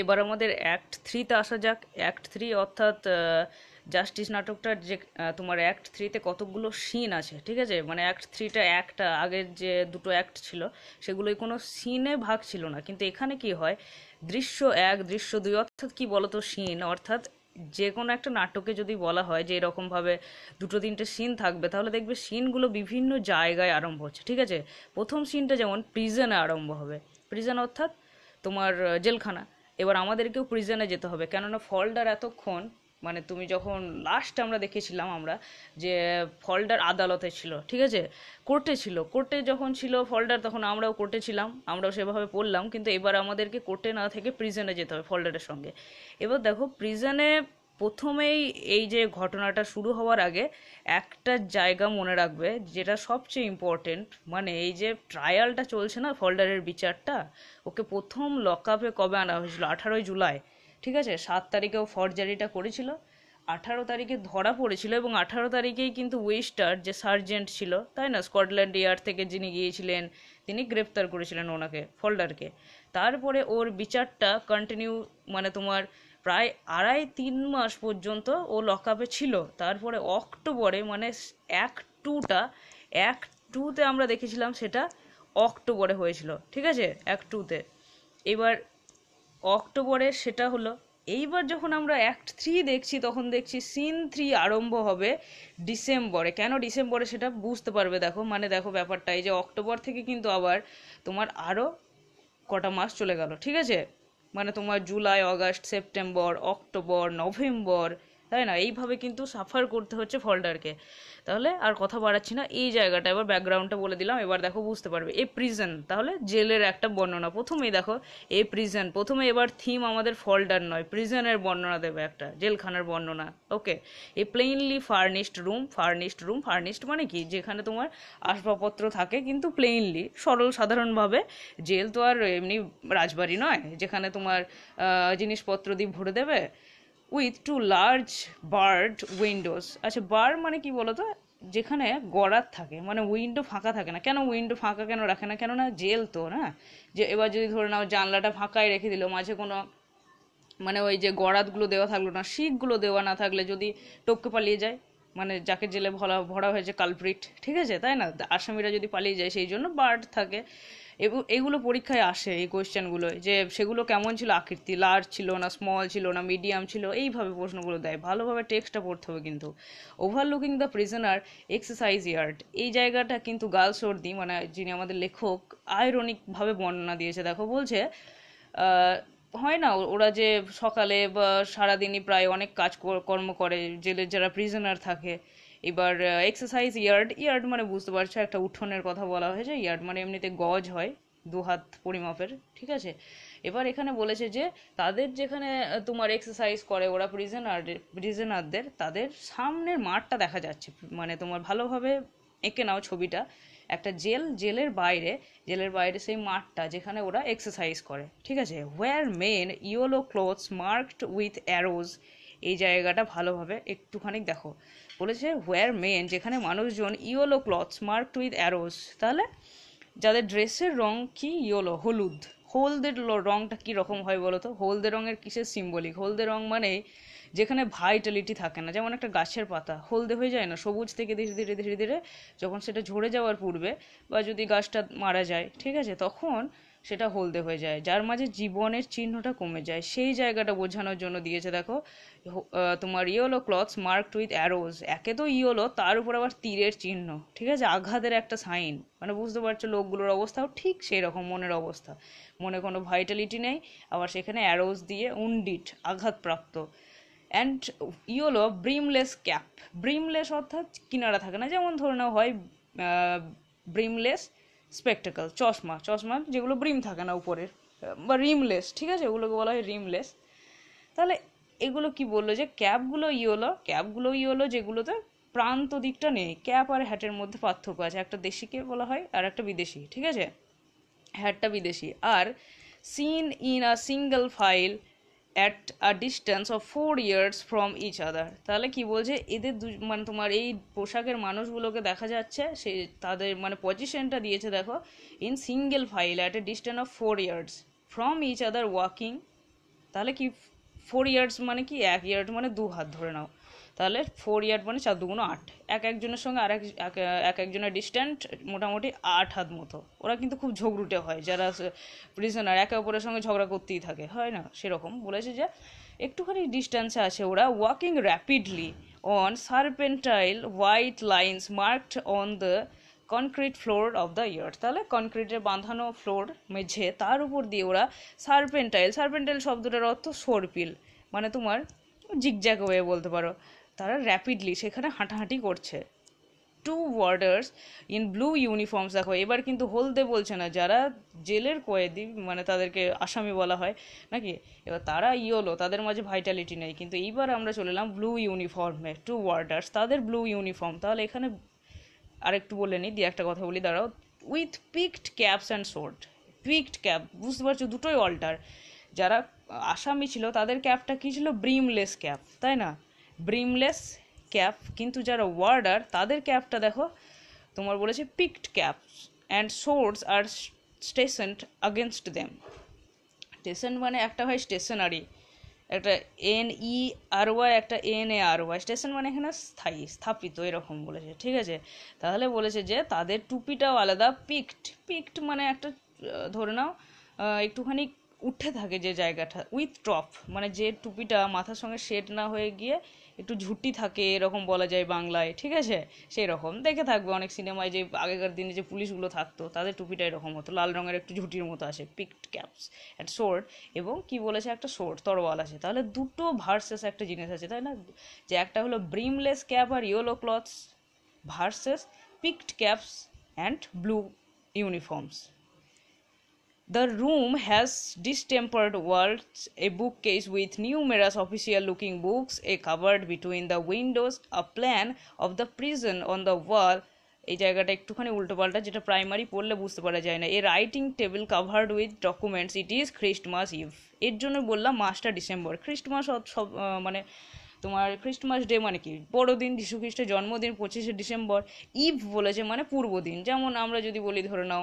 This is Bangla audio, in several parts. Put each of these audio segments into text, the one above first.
এবার আমাদের অ্যাক্ট থ্রিতে আসা যাক অ্যাক্ট থ্রি অর্থাৎ জাস্টিস নাটকটার যে তোমার অ্যাক্ট থ্রিতে কতগুলো সিন আছে ঠিক আছে মানে অ্যাক্ট থ্রিটা একটা আগের যে দুটো অ্যাক্ট ছিল সেগুলোই কোনো সিনে ভাগ ছিল না কিন্তু এখানে কি হয় দৃশ্য এক দৃশ্য দুই অর্থাৎ কি বলতো সিন অর্থাৎ যে কোনো একটা নাটকে যদি বলা হয় যে এরকমভাবে দুটো তিনটে সিন থাকবে তাহলে দেখবে সিনগুলো বিভিন্ন জায়গায় আরম্ভ হচ্ছে ঠিক আছে প্রথম সিনটা যেমন প্রিজনে আরম্ভ হবে প্রিজন অর্থাৎ তোমার জেলখানা এবার আমাদেরকেও প্রিজনে যেতে হবে কেননা ফল্ডার এতক্ষণ মানে তুমি যখন লাস্ট আমরা দেখেছিলাম আমরা যে ফল্ডার আদালতে ছিল ঠিক আছে কোর্টে ছিল কোর্টে যখন ছিল ফল্ডার তখন আমরাও কোর্টে ছিলাম আমরাও সেভাবে পড়লাম কিন্তু এবার আমাদেরকে কোর্টে না থেকে প্রিজনে যেতে হবে ফল্ডারের সঙ্গে এবার দেখো প্রিজনে প্রথমেই এই যে ঘটনাটা শুরু হওয়ার আগে একটা জায়গা মনে রাখবে যেটা সবচেয়ে ইম্পর্টেন্ট মানে এই যে ট্রায়ালটা চলছে না ফল্ডারের বিচারটা ওকে প্রথম লকআপে কবে আনা হয়েছিল আঠারোই জুলাই ঠিক আছে সাত তারিখেও ফর্জারিটা করেছিল আঠারো তারিখে ধরা পড়েছিল এবং আঠারো তারিখেই কিন্তু ওয়েস্টার যে সার্জেন্ট ছিল তাই না স্কটল্যান্ড ইয়ার্ড থেকে যিনি গিয়েছিলেন তিনি গ্রেপ্তার করেছিলেন ওনাকে ফল্ডারকে তারপরে ওর বিচারটা কন্টিনিউ মানে তোমার প্রায় আড়াই তিন মাস পর্যন্ত ও লকআপে ছিল তারপরে অক্টোবরে মানে এক টুটা এক টুতে আমরা দেখেছিলাম সেটা অক্টোবরে হয়েছিল ঠিক আছে এক টুতে এবার অক্টোবরে সেটা হলো এইবার যখন আমরা অ্যাক্ট থ্রি দেখছি তখন দেখছি সিন থ্রি আরম্ভ হবে ডিসেম্বরে কেন ডিসেম্বরে সেটা বুঝতে পারবে দেখো মানে দেখো ব্যাপারটা এই যে অক্টোবর থেকে কিন্তু আবার তোমার আরও কটা মাস চলে গেল ঠিক আছে মানে তোমার July August September October November তাই না এইভাবে কিন্তু সাফার করতে হচ্ছে ফল্ডারকে তাহলে আর কথা বাড়াচ্ছি না এই জায়গাটা এবার ব্যাকগ্রাউন্ডটা বলে দিলাম এবার দেখো বুঝতে পারবে এ প্রিজন তাহলে জেলের একটা বর্ণনা প্রথমেই দেখো এ প্রিজন প্রথমে এবার থিম আমাদের ফল্ডার নয় প্রিজনের বর্ণনা দেবে একটা জেলখানার বর্ণনা okay a plainly furnished room furnished room furnished মানে কি যেখানে তোমার আসবাবপত্র থাকে কিন্তু প্লেইনলি সরল সাধারণভাবে জেল তো আর এমনি রাজবাড়ি নয় যেখানে তোমার জিনিসপত্র দিয়ে ভরে দেবে with two large barred windows আচ্ছা বার মানে কি বলতো যেখানে গড়ার থাকে মানে উইন্ডো ফাঁকা থাকে না কেন উইন্ডো ফাঁকা কেন রাখে না কেননা জেল তো না যে এবার যদি ধরে নাও জানলাটা ফাঁকাই রেখে দিল মাঝে কোনো মানে ওই যে গড়াতগুলো দেওয়া থাকলো না শিখগুলো দেওয়া না থাকলে যদি টপকে পালিয়ে যায় মানে যাকে জেলে ভরা ভরা হয়েছে কালপ্রিট ঠিক আছে তাই না আসামিরা যদি পালিয়ে যায় সেই জন্য বার্ড থাকে এগুলো পরীক্ষায় আসে এই কোয়েশ্চেনগুলো যে সেগুলো কেমন ছিল আকৃতি লার্জ ছিল না স্মল ছিল না মিডিয়াম ছিল এইভাবে প্রশ্নগুলো দেয় ভালোভাবে টেক্সটটা পড়তে হবে কিন্তু overlooking the prisoner exercise yard এই জায়গাটা কিন্তু গাল সর্দি মানে যিনি আমাদের লেখক আয়রনিকভাবে বর্ণনা দিয়েছে দেখো বলছে হয় না ওরা যে সকালে বা সারাদিনই প্রায় অনেক কাজ কর্ম করে জেলের যারা প্রিজনার থাকে এবার এক্সারসাইজ ইয়ার্ড ইয়ার্ড মানে বুঝতে পারছো একটা উঠোনের কথা বলা হয়েছে ইয়ার্ড মানে এমনিতে গজ হয় দু হাত পরিমাপের ঠিক আছে এবার এখানে বলেছে যে তাদের যেখানে তোমার এক্সারসাইজ করে ওরা প্রিজেনার প্রিজেনারদের তাদের সামনের মাঠটা দেখা যাচ্ছে মানে তোমার ভালোভাবে এঁকে নাও ছবিটা একটা জেল জেলের বাইরে জেলের বাইরে সেই মাঠটা যেখানে ওরা এক্সারসাইজ করে ঠিক আছে where men yellow clothes marked with arrows এই জায়গাটা ভালোভাবে একটুখানি দেখো বলেছে হোয়ার মেন যেখানে মানুষজন yellow cloth marked with arrows তাহলে যাদের ড্রেসের রং কি ইয়োলো হলুদ হলদে রংটা কী রকম হয় বলো তো হলদে রঙের কিসের সিম্বলিক হলদে রং মানে যেখানে ভাইটালিটি থাকে না যেমন একটা গাছের পাতা হলদে হয়ে যায় না সবুজ থেকে ধীরে ধীরে ধীরে ধীরে যখন সেটা ঝরে যাওয়ার পূর্বে বা যদি গাছটা মারা যায় ঠিক আছে তখন সেটা হলদে হয়ে যায় যার মাঝে জীবনের চিহ্নটা কমে যায় সেই জায়গাটা বোঝানোর জন্য দিয়েছে দেখো তোমার yellow clothes marked with arrows একে তো ইয়েলো তার উপর আবার তীরের চিহ্ন ঠিক আছে আঘাতের একটা সাইন মানে বুঝতে পারছো লোকগুলোর অবস্থাও ঠিক সেই রকম মনের অবস্থা মনে কোনো ভাইটালিটি নেই আবার সেখানে অ্যারোজ দিয়ে উন্ডিট আঘাতপ্রাপ্ত and yellow brimless cap brimless অর্থাৎ কিনারা থাকে না যেমন ধরে নাও হয় ব্রিমলেস স্পেকটাকাল চশমা চশমা যেগুলো ব্রিম থাকে না উপরের বা রিমলেস ঠিক আছে ওগুলোকে বলা হয় রিমলেস তাহলে এগুলো কি বললো যে ক্যাপগুলো ইয়োলো ক্যাপগুলো হলো যেগুলোতে প্রান্ত দিকটা নেই ক্যাপ আর হ্যাটের মধ্যে পার্থক্য আছে একটা দেশিকে বলা হয় আর একটা বিদেশি ঠিক আছে হ্যাটটা বিদেশি are seen in a single file at a distance of four yards from each other তাহলে কি বলছে এদের দু মানে তোমার এই পোশাকের মানুষগুলোকে দেখা যাচ্ছে সে তাদের মানে পজিশনটা দিয়েছে দেখো in single file at a distance of four yards from each other walking তাহলে কি ফোর ইয়ার্স মানে কি এক ইয়ার্স মানে দু হাত ধরে নাও তাহলে ফোর ইয়ার মানে চার দুগুণ আট এক একজনের সঙ্গে আর এক একজনের ডিস্ট্যান্ট মোটামুটি আট হাত মতো ওরা কিন্তু খুব ঝগড়ুটে হয় যারা প্রিজনার একে অপরের সঙ্গে ঝগড়া করতেই থাকে হয় না সেরকম বলেছে যে একটুখানি ডিস্ট্যান্সে আছে ওরা walking rapidly on serpentine white lines marked on the concrete floor of the yard তাহলে কনক্রিটের বাঁধানো ফ্লোর মেঝে তার উপর দিয়ে ওরা সার্পেন্টাইল সার্পেন্টাইল শব্দটার অর্থ সর্পিল মানে তোমার জিগজ্যাগ ওয়ে বলতে পারো তারা র্যাপিডলি সেখানে হাঁটাহাঁটি করছে two warders in blue uniforms দেখো এবার কিন্তু হলদে বলছে না যারা জেলের কয়েদি মানে তাদেরকে আসামি বলা হয় নাকি এবার তারা ইয়েলো তাদের মাঝে ভাইটালিটি নেই কিন্তু এইবার আমরা চলে এলাম ব্লু ইউনিফর্মে টু ওয়ার্ডার্স তাদের ব্লু ইউনিফর্ম তাহলে এখানে আরেকটু বলে নিই দিয়ে একটা কথা বলি দাঁড়াও with peaked caps and sword peaked cap বুঝতে পারছো দুটোই অল্টার যারা আসামি ছিল তাদের ক্যাপটা কী ছিল ব্রিমলেস ক্যাপ তাই না ব্রিমলেস ক্যাপ কিন্তু যারা ওয়ার্ডার তাদের ক্যাপটা দেখো তোমার বলেছে peaked cap and swords are station against them station মানে একটা হয় স্টেশনারি একটা এন ই আর ওয়াই একটা N A R Y station মানে এখানে স্থায়ী স্থাপিত এরকম বলেছে ঠিক আছে তাহলে বলেছে যে তাদের টুপিটাও আলাদা পিকড পিকড মানে একটা ধরে নাও একটুখানি উঠে থাকে যে জায়গাটা উইথ টপ মানে যে টুপিটা মাথার সঙ্গে শেড না হয়ে গিয়ে একটু ঝুটি থাকে এরকম বলা যায় বাংলায় ঠিক আছে সেই রকম দেখে থাকবে অনেক সিনেমায় যে আগেকার দিনে যে পুলিশগুলো থাকতো তাদের টুপিটা এরকম হতো লাল রঙের একটু ঝুটির মতো আসে পিকড ক্যাপস অ্যান্ড সোর্ড এবং কি বলেছে একটা সোর্ড তরোয়াল আছে তাহলে দুটো ভার্সেস একটা জিনিস আছে তাই না যে একটা হলো ব্রিমলেস ক্যাপ আর yellow clothes versus peaked caps and blue uniforms The room has distempered walls, a bookcase with numerous official looking books, a cupboard between the windows, a plan of the prison on the wall. এই জায়গাটা একটুখানি উল্টোপাল্টা যেটা প্রাইমারি পড়লে বুঝতে পারা যায় না a writing table covered with documents it is Christmas Eve এর জন্য বললাম মাসটা ডিসেম্বর খ্রিস্টমাস সব মানে তোমার খ্রিস্টমাস ডে মানে কি বড়দিন যিশু খ্রিস্টের জন্মদিন পঁচিশে ডিসেম্বর ইভ বলেছে মানে পূর্ব দিন যেমন আমরা যদি বলি ধরে নাও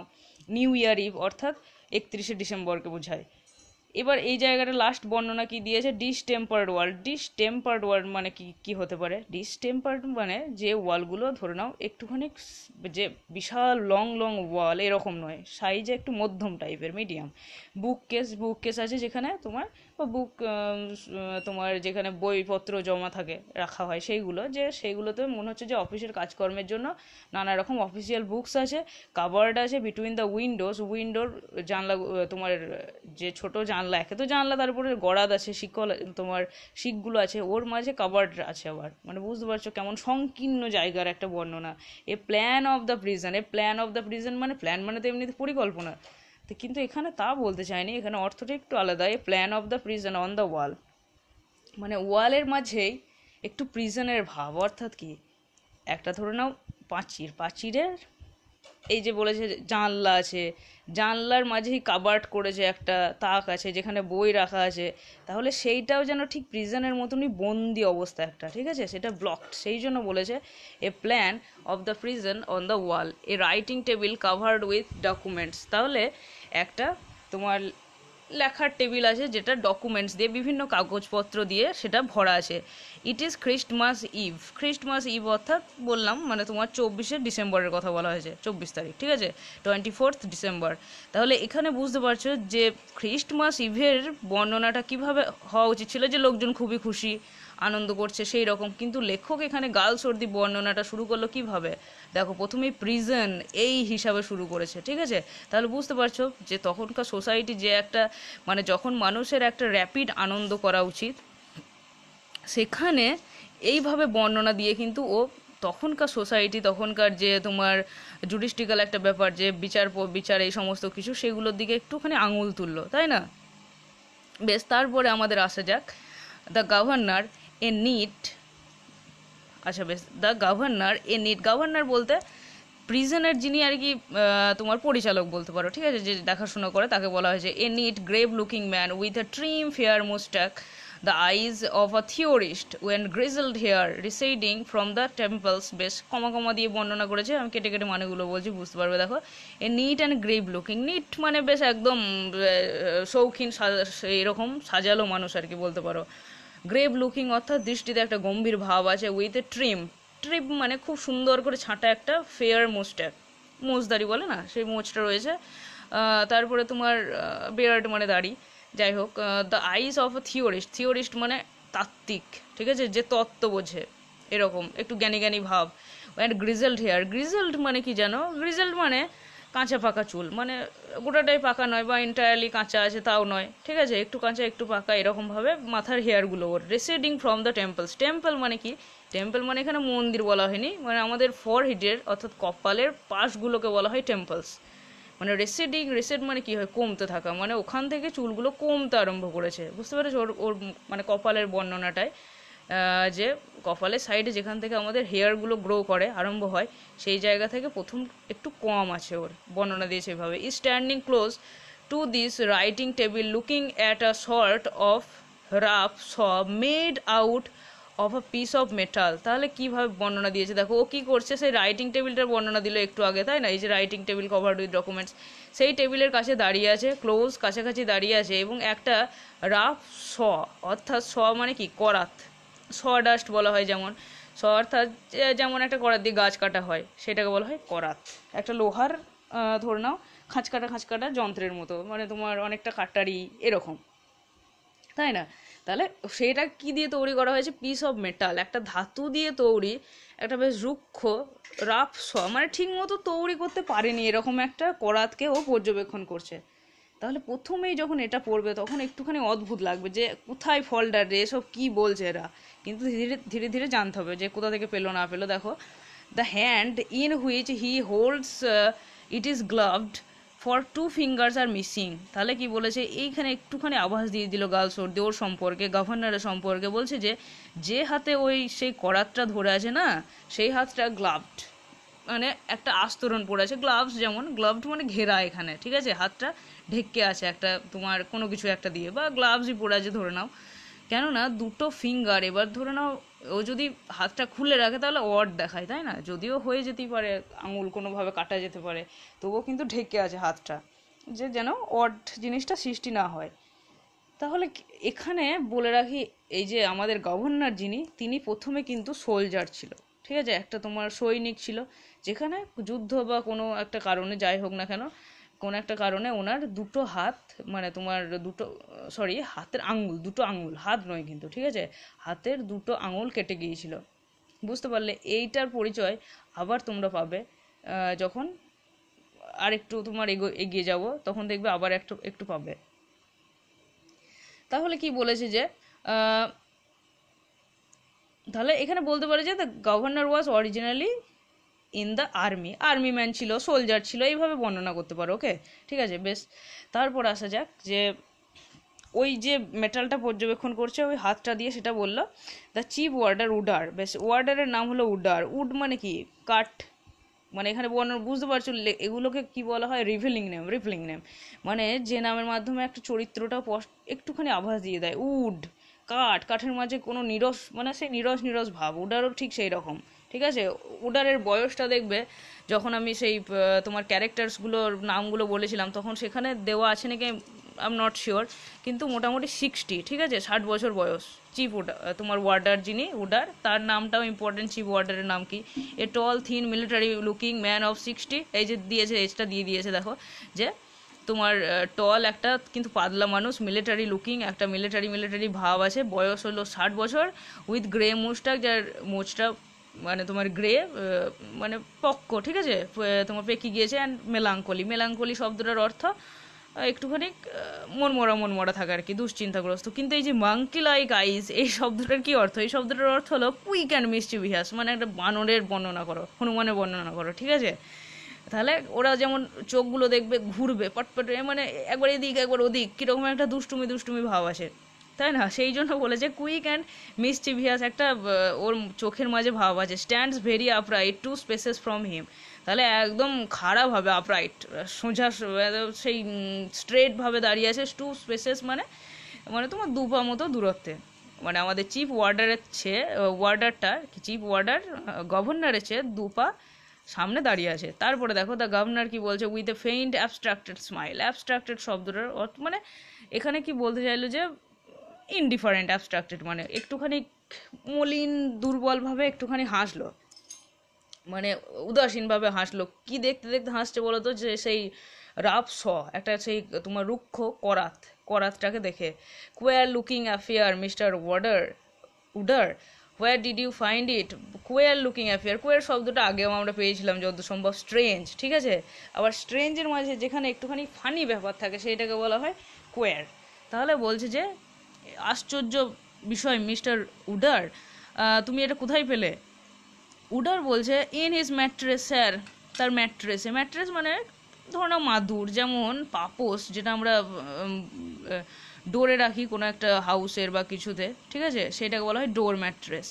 নিউ ইয়ার ইভ অর্থাৎ একত্রিশে ডিসেম্বরকে বোঝায় এবার এই জায়গাটা লাস্ট বর্ণনা কি দিয়েছে ডিসটেম্পার্ড ওয়াল ডিস্টেম্পার্ড ওয়ার্ল্ড মানে কি কি হতে পারে ডিসটেম্পার্ড মানে যে ওয়ালগুলো ধরে নাও একটুখানি যে বিশাল লং লং ওয়াল এরকম নয় সাইজে একটু মধ্যম টাইপের medium bookcase bookcase আছে যেখানে তোমার বা বুক তোমার যেখানে বইপত্র জমা থাকে রাখা হয় সেইগুলো যে সেইগুলোতে মনে হচ্ছে যে অফিসের কাজকর্মের জন্য নানা রকম অফিসিয়াল বুকস আছে কাবার্ড আছে বিটুইন দ্য উইন্ডোজ উইন্ডোর জানলা তোমার যে ছোট জানলা একে তো জানলা তারপরে গড়াদ আছে শিকল তোমার শিকগুলো আছে ওর মাঝে কাবার্ড আছে আবার মানে বুঝতে পারছো কেমন সংকীর্ণ জায়গার একটা বর্ণনা a plan of the prison a plan of the prison মানে প্ল্যান মানে তো এমনিতে পরিকল্পনা তো কিন্তু এখানে তা বলতে চায়নি এখানে অর্থটা একটু আলাদা a plan of the prison on the wall মানে ওয়ালের মাঝেই একটু প্রিজনের ভাব অর্থাৎ কি একটা ধরে নাও প্রাচীর প্রাচীরের এই যে বলেছে জানলা আছে জানলার মাঝেই কাবার্ড করেছে একটা তাক আছে যেখানে বই রাখা আছে তাহলে সেইটাও যেন ঠিক প্রিজনের মতনই বন্দি অবস্থা একটা ঠিক আছে সেটা ব্লকড সেই জন্য বলেছে a plan of the prison on the wall a writing table covered with documents তাহলে একটা তোমার লেখার টেবিল আছে যেটা ডকুমেন্টস দিয়ে বিভিন্ন কাগজপত্র দিয়ে সেটা ভরা আছে it is Christmas Eve Christmas Eve অর্থাৎ বললাম মানে তোমার চব্বিশে ডিসেম্বরের কথা বলা হয়েছে চব্বিশ তারিখ ঠিক আছে টোয়েন্টি ফোর্থ ডিসেম্বর তাহলে এখানে বুঝতে পারছো যে খ্রিস্টমাস ইভের বর্ণনাটা কিভাবে হওয়া উচিত ছিল যে লোকজন খুবই খুশি আনন্দ করছে সেই রকম কিন্তু লেখক এখানে গাল সর্দি বর্ণনাটা শুরু করলো কিভাবে দেখো প্রথমেই প্রিজন এই হিসাবে শুরু করেছে ঠিক আছে তাহলে বুঝতে পারছো যে তখনকার সোসাইটি যে একটা মানে যখন মানুষের একটা র্যাপিড আনন্দ করা উচিত সেখানে এইভাবে বর্ণনা দিয়ে কিন্তু ও তখনকার সোসাইটি তখনকার যে তোমার জুডিস্টিক্যাল একটা ব্যাপার যে বিচার বিচার এই সমস্ত কিছু সেগুলোর দিকে একটুখানি আঙুল তুললো তাই না বেশ তারপরে আমাদের আসা যাক দ্য গভর্নর এ নিট আচ্ছা বেশ the governor a neat governor বলতে প্রিজনের যিনি আর কি তোমার পরিচালক বলতে পারো ঠিক আছে যে দেখাশোনা করে তাকে বলা হয়েছে a neat grave looking man with a trim fair moustache the eyes of a theorist when grizzled hair residing from the temples বেশ কমা কমা দিয়ে বর্ণনা করেছে আমি কেটে কেটে মানেগুলো বলছি বুঝতে পারবে দেখো a neat and grave looking neat মানে বেশ একদম শৌখিন এরকম সাজালো মানুষ আর কি বলতে পারো গ্রেভ লুকিং অর্থাৎ দৃষ্টিতে একটা গম্ভীর ভাব আছে উইথ এ ট্রিম ট্রিম মানে খুব সুন্দর করে ছাঁটা একটা ফেয়ার মোস্টার মোজদারি বলে না সেই মোজটা রয়েছে তারপরে তোমার বেয়ার্ড মানে দাড়ি যাই হোক the eyes of theorist theorist মানে তাত্ত্বিক ঠিক আছে যে তত্ত্ব বোঝে এরকম একটু জ্ঞানী জ্ঞানী ভাব অ্যান্ড গ্রিজেল্ট হেয়ার গ্রিজেল্ট মানে কি জানো গ্রিজেল্ট মানে কাঁচা পাকা চুল মানে গোটাটাই পাকা নয় বা এন্টায়ারলি কাঁচা আছে তাও নয় ঠিক আছে একটু কাঁচা একটু পাকা এরকমভাবে মাথার হেয়ারগুলো ওর residing from the temples temple মানে কি টেম্পল মানে এখানে মন্দির বলা হয়নি মানে আমাদের ফর হিডের অর্থাৎ কপালের পাশগুলোকে বলা হয় টেম্পলস মানে রেসিডিং রেসেড মানে কি হয় কমতে থাকা মানে ওখান থেকে চুলগুলো কমতে আরম্ভ করেছে বুঝতে পেরেছো ওর ওর মানে কপালের বর্ণনাটায় যে কপালের সাইডে যেখান থেকে আমাদের হেয়ারগুলো গ্রো করে আরম্ভ হয় সেই জায়গা থেকে প্রথম একটু কম আছে ওর বর্ণনা দিয়েছে এভাবে he standing close to this writing table looking at a short of rough saw made out of a piece of metal তাহলে কীভাবে বর্ণনা দিয়েছে দেখো ও কী করছে সেই রাইটিং টেবিলটার বর্ণনা দিল একটু আগে তাই না এই যে writing table covered with documents সেই টেবিলের কাছে দাঁড়িয়ে আছে ক্লোজ কাছাকাছি দাঁড়িয়ে আছে এবং একটা রাফ স অর্থাৎ স মানে কি করাত সডাস্ট বলা হয় যেমন স অর্থাৎ যেমন একটা করাত দিয়ে গাছ কাটা হয় সেটাকে বলা হয় করাত একটা লোহার ধরে নাও খাঁচ কাটা খাঁচ কাটা যন্ত্রের মতো মানে তোমার অনেকটা কাটারি এরকম তাই না তাহলে সেটা কি দিয়ে তৈরি করা হয়েছে পিস অফ মেটাল একটা ধাতু দিয়ে তৈরি একটা বেশ রুক্ষ রাফ স মানে ঠিক মতো তৈরি করতে পারেনি এরকম একটা করাতকে ও পর্যবেক্ষণ করছে তাহলে প্রথমেই যখন এটা পড়বে তখন একটুখানি অদ্ভুত লাগবে যে কোথায় ফলটা রে এসব কী বলছে এরা কিন্তু ধীরে ধীরে ধীরে জানতে হবে যে কোথা থেকে পেলো না পেলো দেখো the hand in which he holds it is gloved for two fingers are missing তাহলে কি বলেছে এইখানে একটুখানি আভাস দিয়ে দিল গার্লসোর ওর সম্পর্কে গভর্নরের সম্পর্কে বলছে যে যে হাতে ওই সেই করাতটা ধরে আছে না সেই হাতটা গ্লাভড মানে একটা আস্তরণ পড়ে আছে গ্লাভস যেমন গ্লাভড মানে ঘেরা এখানে ঠিক আছে হাতটা ঢেকে আছে একটা তোমার কোনো কিছু একটা দিয়ে বা গ্লাভসই পড়ে আছে ধরে নাও কেননা দুটো ফিঙ্গার এবার ধরে নাও ও যদি হাতটা খুলে রাখে তাহলে ওয়ার্ড দেখায় তাই না যদিও হয়ে যেতেই পারে আঙুল কোনোভাবে কাটা যেতে পারে তবুও কিন্তু ঢেকে আছে হাতটা যে যেন ওয়ার্ড জিনিসটা সৃষ্টি না হয় তাহলে এখানে বলে রাখি এই যে আমাদের গভর্নর যিনি তিনি প্রথমে কিন্তু সোলজার ছিল ঠিক আছে একটা তোমার সৈনিক ছিল যেখানে যুদ্ধ বা কোনো একটা কারণে যাই হোক না কেন কোনো একটা কারণে ওনার দুটো হাত মানে তোমার দুটো সরি হাতের আঙুল দুটো আঙুল হাত নয় কিন্তু ঠিক আছে হাতের দুটো আঙুল কেটে গিয়েছিল বুঝতে পারলে এইটার পরিচয় আবার তোমরা পাবে যখন আর একটু তোমার এগিয়ে যাব তখন দেখবে আবার একটু একটু পাবে তাহলে কি বলেছে যে তাহলে এখানে বলতে পারে যে the governor was originally in the army army man ছিল সোলজার ছিল এইভাবে বর্ণনা করতে পারো ওকে ঠিক আছে বেশ তারপর আসা যাক যে ওই যে মেটালটা পর্যবেক্ষণ করছে ওই হাতটা দিয়ে সেটা বললো দ্য চিপ ওয়ার্ডার উডার বেশ ওয়ার্ডারের নাম হলো উডার উড মানে কি কাঠ মানে এখানে বর্ণনা বুঝতে পারছো এগুলোকে কি বলা হয় রিভিলিং নেম রিভিলিং নেম মানে যে নামের মাধ্যমে একটা চরিত্রটা একটুখানি আভাস দিয়ে দেয় উড কাঠ কাঠের মাঝে কোনো নিরস মানে সেই নিরস নিরস ভাব উডারও ঠিক সেই রকম ঠিক আছে ওটার বয়সটা দেখবে যখন আমি সেই তোমার ক্যারেক্টার্সগুলোর নামগুলো বলেছিলাম তখন সেখানে দেওয়া আছে নাকি আম নট শিওর কিন্তু মোটামুটি সিক্সটি ঠিক আছে ষাট বছর বয়স চিফ ওডার তোমার ওয়ার্ডার যিনি ওডার তার নামটাও ইম্পর্টেন্ট চিফ ওয়ার্ডারের নাম কি a tall thin military looking man of sixty এই যে দিয়েছে এজটা দিয়ে দিয়েছে দেখো যে তোমার টল একটা কিন্তু পাতলা মানুষ মিলিটারি লুকিং একটা মিলিটারি মিলিটারি ভাব আছে বয়স হলো ষাট বছর উইথ গ্রে মুস্টাক যার মুচটা মানে তোমার গ্রে মানে পক্ক ঠিক আছে তোমার পেকে গিয়েছে অ্যান্ড মেলাঙ্কলি মেলাঙ্কলি শব্দটার অর্থ একটুখানি মনমরা মনমরা থাকা আর কি দুশ্চিন্তাগ্রস্ত কিন্তু এই যে মাঙ্কি লাইক আইস এই শব্দটার কি অর্থ এই শব্দটার অর্থ হলো কুইক অ্যান্ড বিহাস মানে একটা বানরের বর্ণনা করো হনুমানের বর্ণনা করো ঠিক আছে তাহলে ওরা যেমন চোখগুলো দেখবে ঘুরবে পটপট মানে একবার এদিক একবার ওদিক কীরকম একটা দুষ্টুমি দুষ্টুমি ভাব আসে তাই না সেই জন্য বলেছে কুইক অ্যান্ড মিসচিভিয়াস একটা ওর চোখের মাঝে ভাব আছে stands very upright two spaces from him তাহলে একদম খারাপ হবে আপরাইট সোজা সেই স্ট্রেটভাবে দাঁড়িয়ে আছে টু স্পেসেস মানে মানে তোমার দু পা মতো দূরত্বে মানে আমাদের চিফ ওয়ার্ডারের চেয়ে ওয়ার্ডারটা চিফ ওয়ার্ডার গভর্নরের চেয়ে দু পা সামনে দাঁড়িয়ে আছে তারপরে দেখো দ্য গভর্নর কি বলছে with a faint abstracted smile abstracted শব্দটার অর্থ মানে এখানে কি বলতে চাইলো যে ইনডিফারেন্ট অ্যাবস্ট্রাক্টেড মানে একটুখানি মলিন দুর্বলভাবে একটুখানি হাসলো মানে উদাসীনভাবে হাসলো কি দেখতে দেখতে হাসছে বলো তো যে সেই রাফ স একটা সেই তোমার রুক্ষ করাত করাতটাকে দেখে queer looking affair mister warder Wooder where did you find it queer looking affair কোয়ার শব্দটা আগেও আমরা পেয়েছিলাম যত সম্ভব স্ট্রেঞ্জ ঠিক আছে আবার স্ট্রেঞ্জের মাঝে যেখানে একটুখানি ফানি ব্যাপার থাকে সেইটাকে বলা হয় কোয়ার তাহলে বলছে যে আশ্চর্য বিষয় মিস্টার উডার তুমি এটা কোথায় পেলে উডার বলছে ইন হিজ ম্যাট্রেস স্যার তার ম্যাট্রেসে ম্যাট্রেস মানে ধরো মাদুর যেমন পাপোস যেটা আমরা ডোরে রাখি কোনো একটা হাউসের বা কিছুতে ঠিক আছে সেটাকে বলা হয় door mattress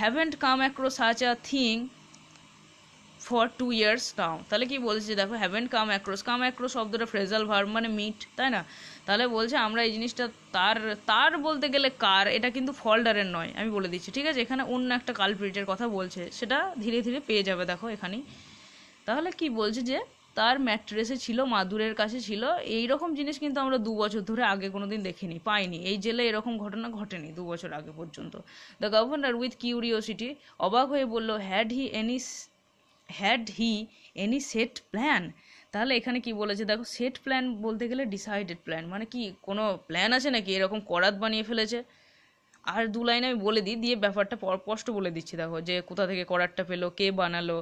haven't come across such a thing for two years now তাহলে কি বলছে দেখো haven't come across come across শব্দটা ফ্রেজাল ভার্ব মানে মিট তাই না তাহলে বলছে আমরা এই জিনিসটা তার তার বলতে গেলে কার এটা কিন্তু ফল্ডারের নয় আমি বলে দিচ্ছি ঠিক আছে এখানে অন্য একটা কালপ্রিটের কথা বলছে সেটা ধীরে ধীরে পেয়ে যাবে দেখো এখানেই তাহলে কি বলছে যে তার ম্যাট্রেসে ছিল মাদুরের কাছে ছিল এই রকম জিনিস কিন্তু আমরা দু বছর ধরে আগে কোনো দিন দেখিনি পাইনি এই জেলে এরকম ঘটনা ঘটেনি দু বছর আগে পর্যন্ত দ্য গভর্নর উইথ কিউরিওসিটি অবাক হয়ে বলল had he any had he any set plan তাহলে এখানে কি বলেছে দেখো সেট প্ল্যান বলতে গেলে ডিসাইডেড প্ল্যান মানে কি কোনো প্ল্যান আছে নাকি এরকম করাত বানিয়ে ফেলেছে আর দু লাইন আমি বলে দিই দিয়ে ব্যাপারটা স্পষ্ট বলে দিচ্ছি দেখো যে কোথা থেকে করারটা পেলো কে বানালো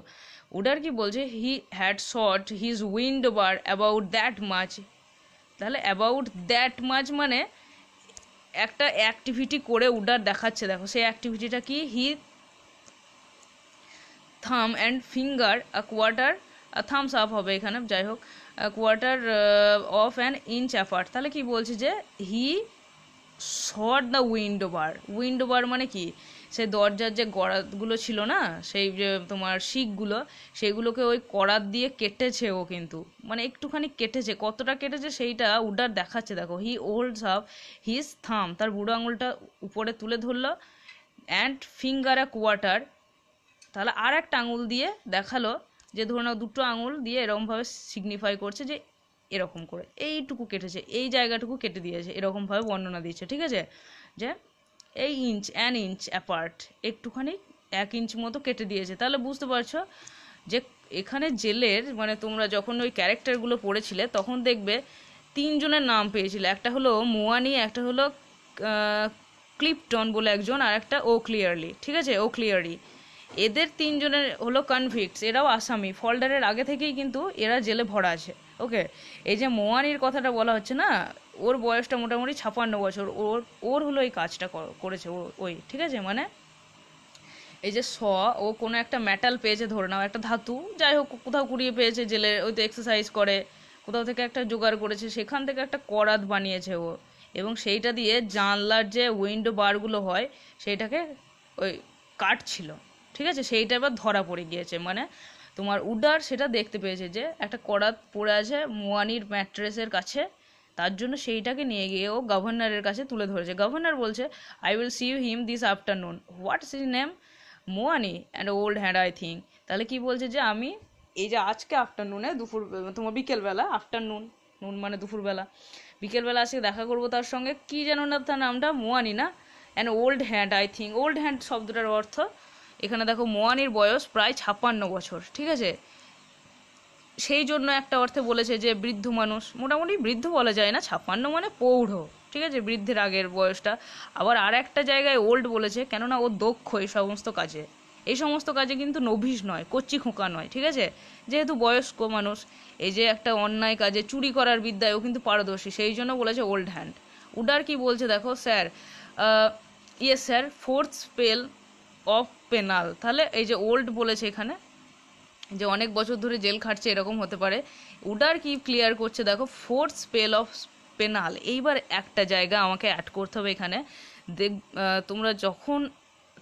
ওটার কি বলছে he had shot his wind bar about that much তাহলে অ্যাবাউট দ্যাট মাছ মানে একটা অ্যাক্টিভিটি করে উডার দেখাচ্ছে দেখো সেই অ্যাক্টিভিটিটা কি he thumb and finger a quarter thumbs up হবে এখানে যাই হোক quarter of an inch apart তাহলে কি বলছে যে he short the window bar window bar মানে কি সে দরজার যে গড়াতগুলো ছিল না সেই যে তোমার শিকগুলো সেইগুলোকে ওই করাত দিয়ে কেটেছে ও কিন্তু মানে একটুখানি কেটেছে কতটা কেটেছে সেইটা উডার দেখাচ্ছে দেখো হি ওল্ড সাপ হিজ থাম তার বুড়ো আঙুলটা উপরে তুলে ধরলো অ্যান্ড ফিঙ্গার আ কোয়ার্টার তাহলে আর একটা আঙুল দিয়ে দেখালো যে ধরে নাও দুটো আঙুল দিয়ে এরকমভাবে সিগনিফাই করছে যে এরকম করে এইটুকু কেটেছে এই জায়গাটুকু কেটে দিয়েছে এরকমভাবে বর্ণনা দিয়েছে ঠিক আছে যে এই ইঞ্চ অ্যান ইঞ্চ অ্যাপার্ট একটুখানি এক ইঞ্চ মতো কেটে দিয়েছে তাহলে বুঝতে পারছো যে এখানে জেলের মানে তোমরা যখন ওই ক্যারেক্টারগুলো পড়েছিলে তখন দেখবে তিনজনের নাম পেয়েছিলে একটা হলো মোয়ানি একটা হলো ক্লিপটন বলে একজন আর একটা ও ক্লিয়ারলি ঠিক আছে ও ক্লিয়ারলি এদের তিনজনের হলো কনভিক্টস এরাও আসামি ফল্ডারের আগে থেকেই কিন্তু এরা জেলে ভরা আছে ওকে এই যে মোয়ানির কথাটা বলা হচ্ছে না ওর বয়সটা মোটামুটি ছাপান্ন বছর ওর ওর হলো এই কাজটা করেছে ওই ঠিক আছে মানে এই যে স ও কোনো একটা মেটাল পেয়েছে ধরে নাও একটা ধাতু যাই হোক কোথাও কুড়িয়ে পেয়েছে জেলে ওই তো এক্সারসাইজ করে কোথাও থেকে একটা জোগাড় করেছে সেখান থেকে একটা করাত বানিয়েছে ও এবং সেইটা দিয়ে জানলার যে উইন্ডো বারগুলো হয় সেইটাকে ওই কাটছিল ঠিক আছে সেইটা এবার ধরা পড়ে গিয়েছে মানে তোমার উডার সেটা দেখতে পেয়েছে যে একটা করাত পড়ে আছে মোয়ানির ম্যাট্রেসের কাছে তার জন্য সেইটাকে নিয়ে গিয়ে ও গভর্নরের কাছে তুলে ধরেছে গভর্নর বলছে I will see you him this afternoon his is name Moaney and old hand I think তাহলে কি বলছে যে আমি এই যে আজকে আফটারনুনে দুপুর তোমার বিকেলবেলা আফটারনুন নুন মানে দুপুরবেলা বিকেলবেলা আজকে দেখা করবো তার সঙ্গে কি যেন না তার নামটা মোয়ানি না and old hand I think old hand শব্দটার অর্থ এখানে দেখো মোয়ানির বয়স প্রায় ছাপ্পান্ন বছর ঠিক আছে সেই জন্য একটা অর্থে বলেছে যে বৃদ্ধ মানুষ মোটামুটি বৃদ্ধ বলা যায় না ছাপ্পান্ন মানে পৌঢ় ঠিক আছে বৃদ্ধের আগের বয়সটা আবার আর একটা জায়গায় ওল্ড বলেছে কেননা ও দক্ষ এই সমস্ত কাজে এই সমস্ত কাজে কিন্তু নভিস নয় কচ্চি খোঁকা নয় ঠিক আছে যেহেতু বয়স্ক মানুষ এই যে একটা অন্যায় কাজে চুরি করার বিদ্যায় ও কিন্তু পারদর্শী সেই জন্য বলেছে ওল্ড হ্যান্ড উডার কি বলছে দেখো sir yes sir fourth spell of penal তাহলে এই যে ওল্ড বলেছে এখানে যে অনেক বছর ধরে জেল খাটছে এরকম হতে পারে উডার কি ক্লিয়ার করছে দেখো ফোর্থ স্পেল অফ পেনাল এইবার একটা জায়গা আমাকে অ্যাড করতে হবে এখানে দেখ তোমরা যখন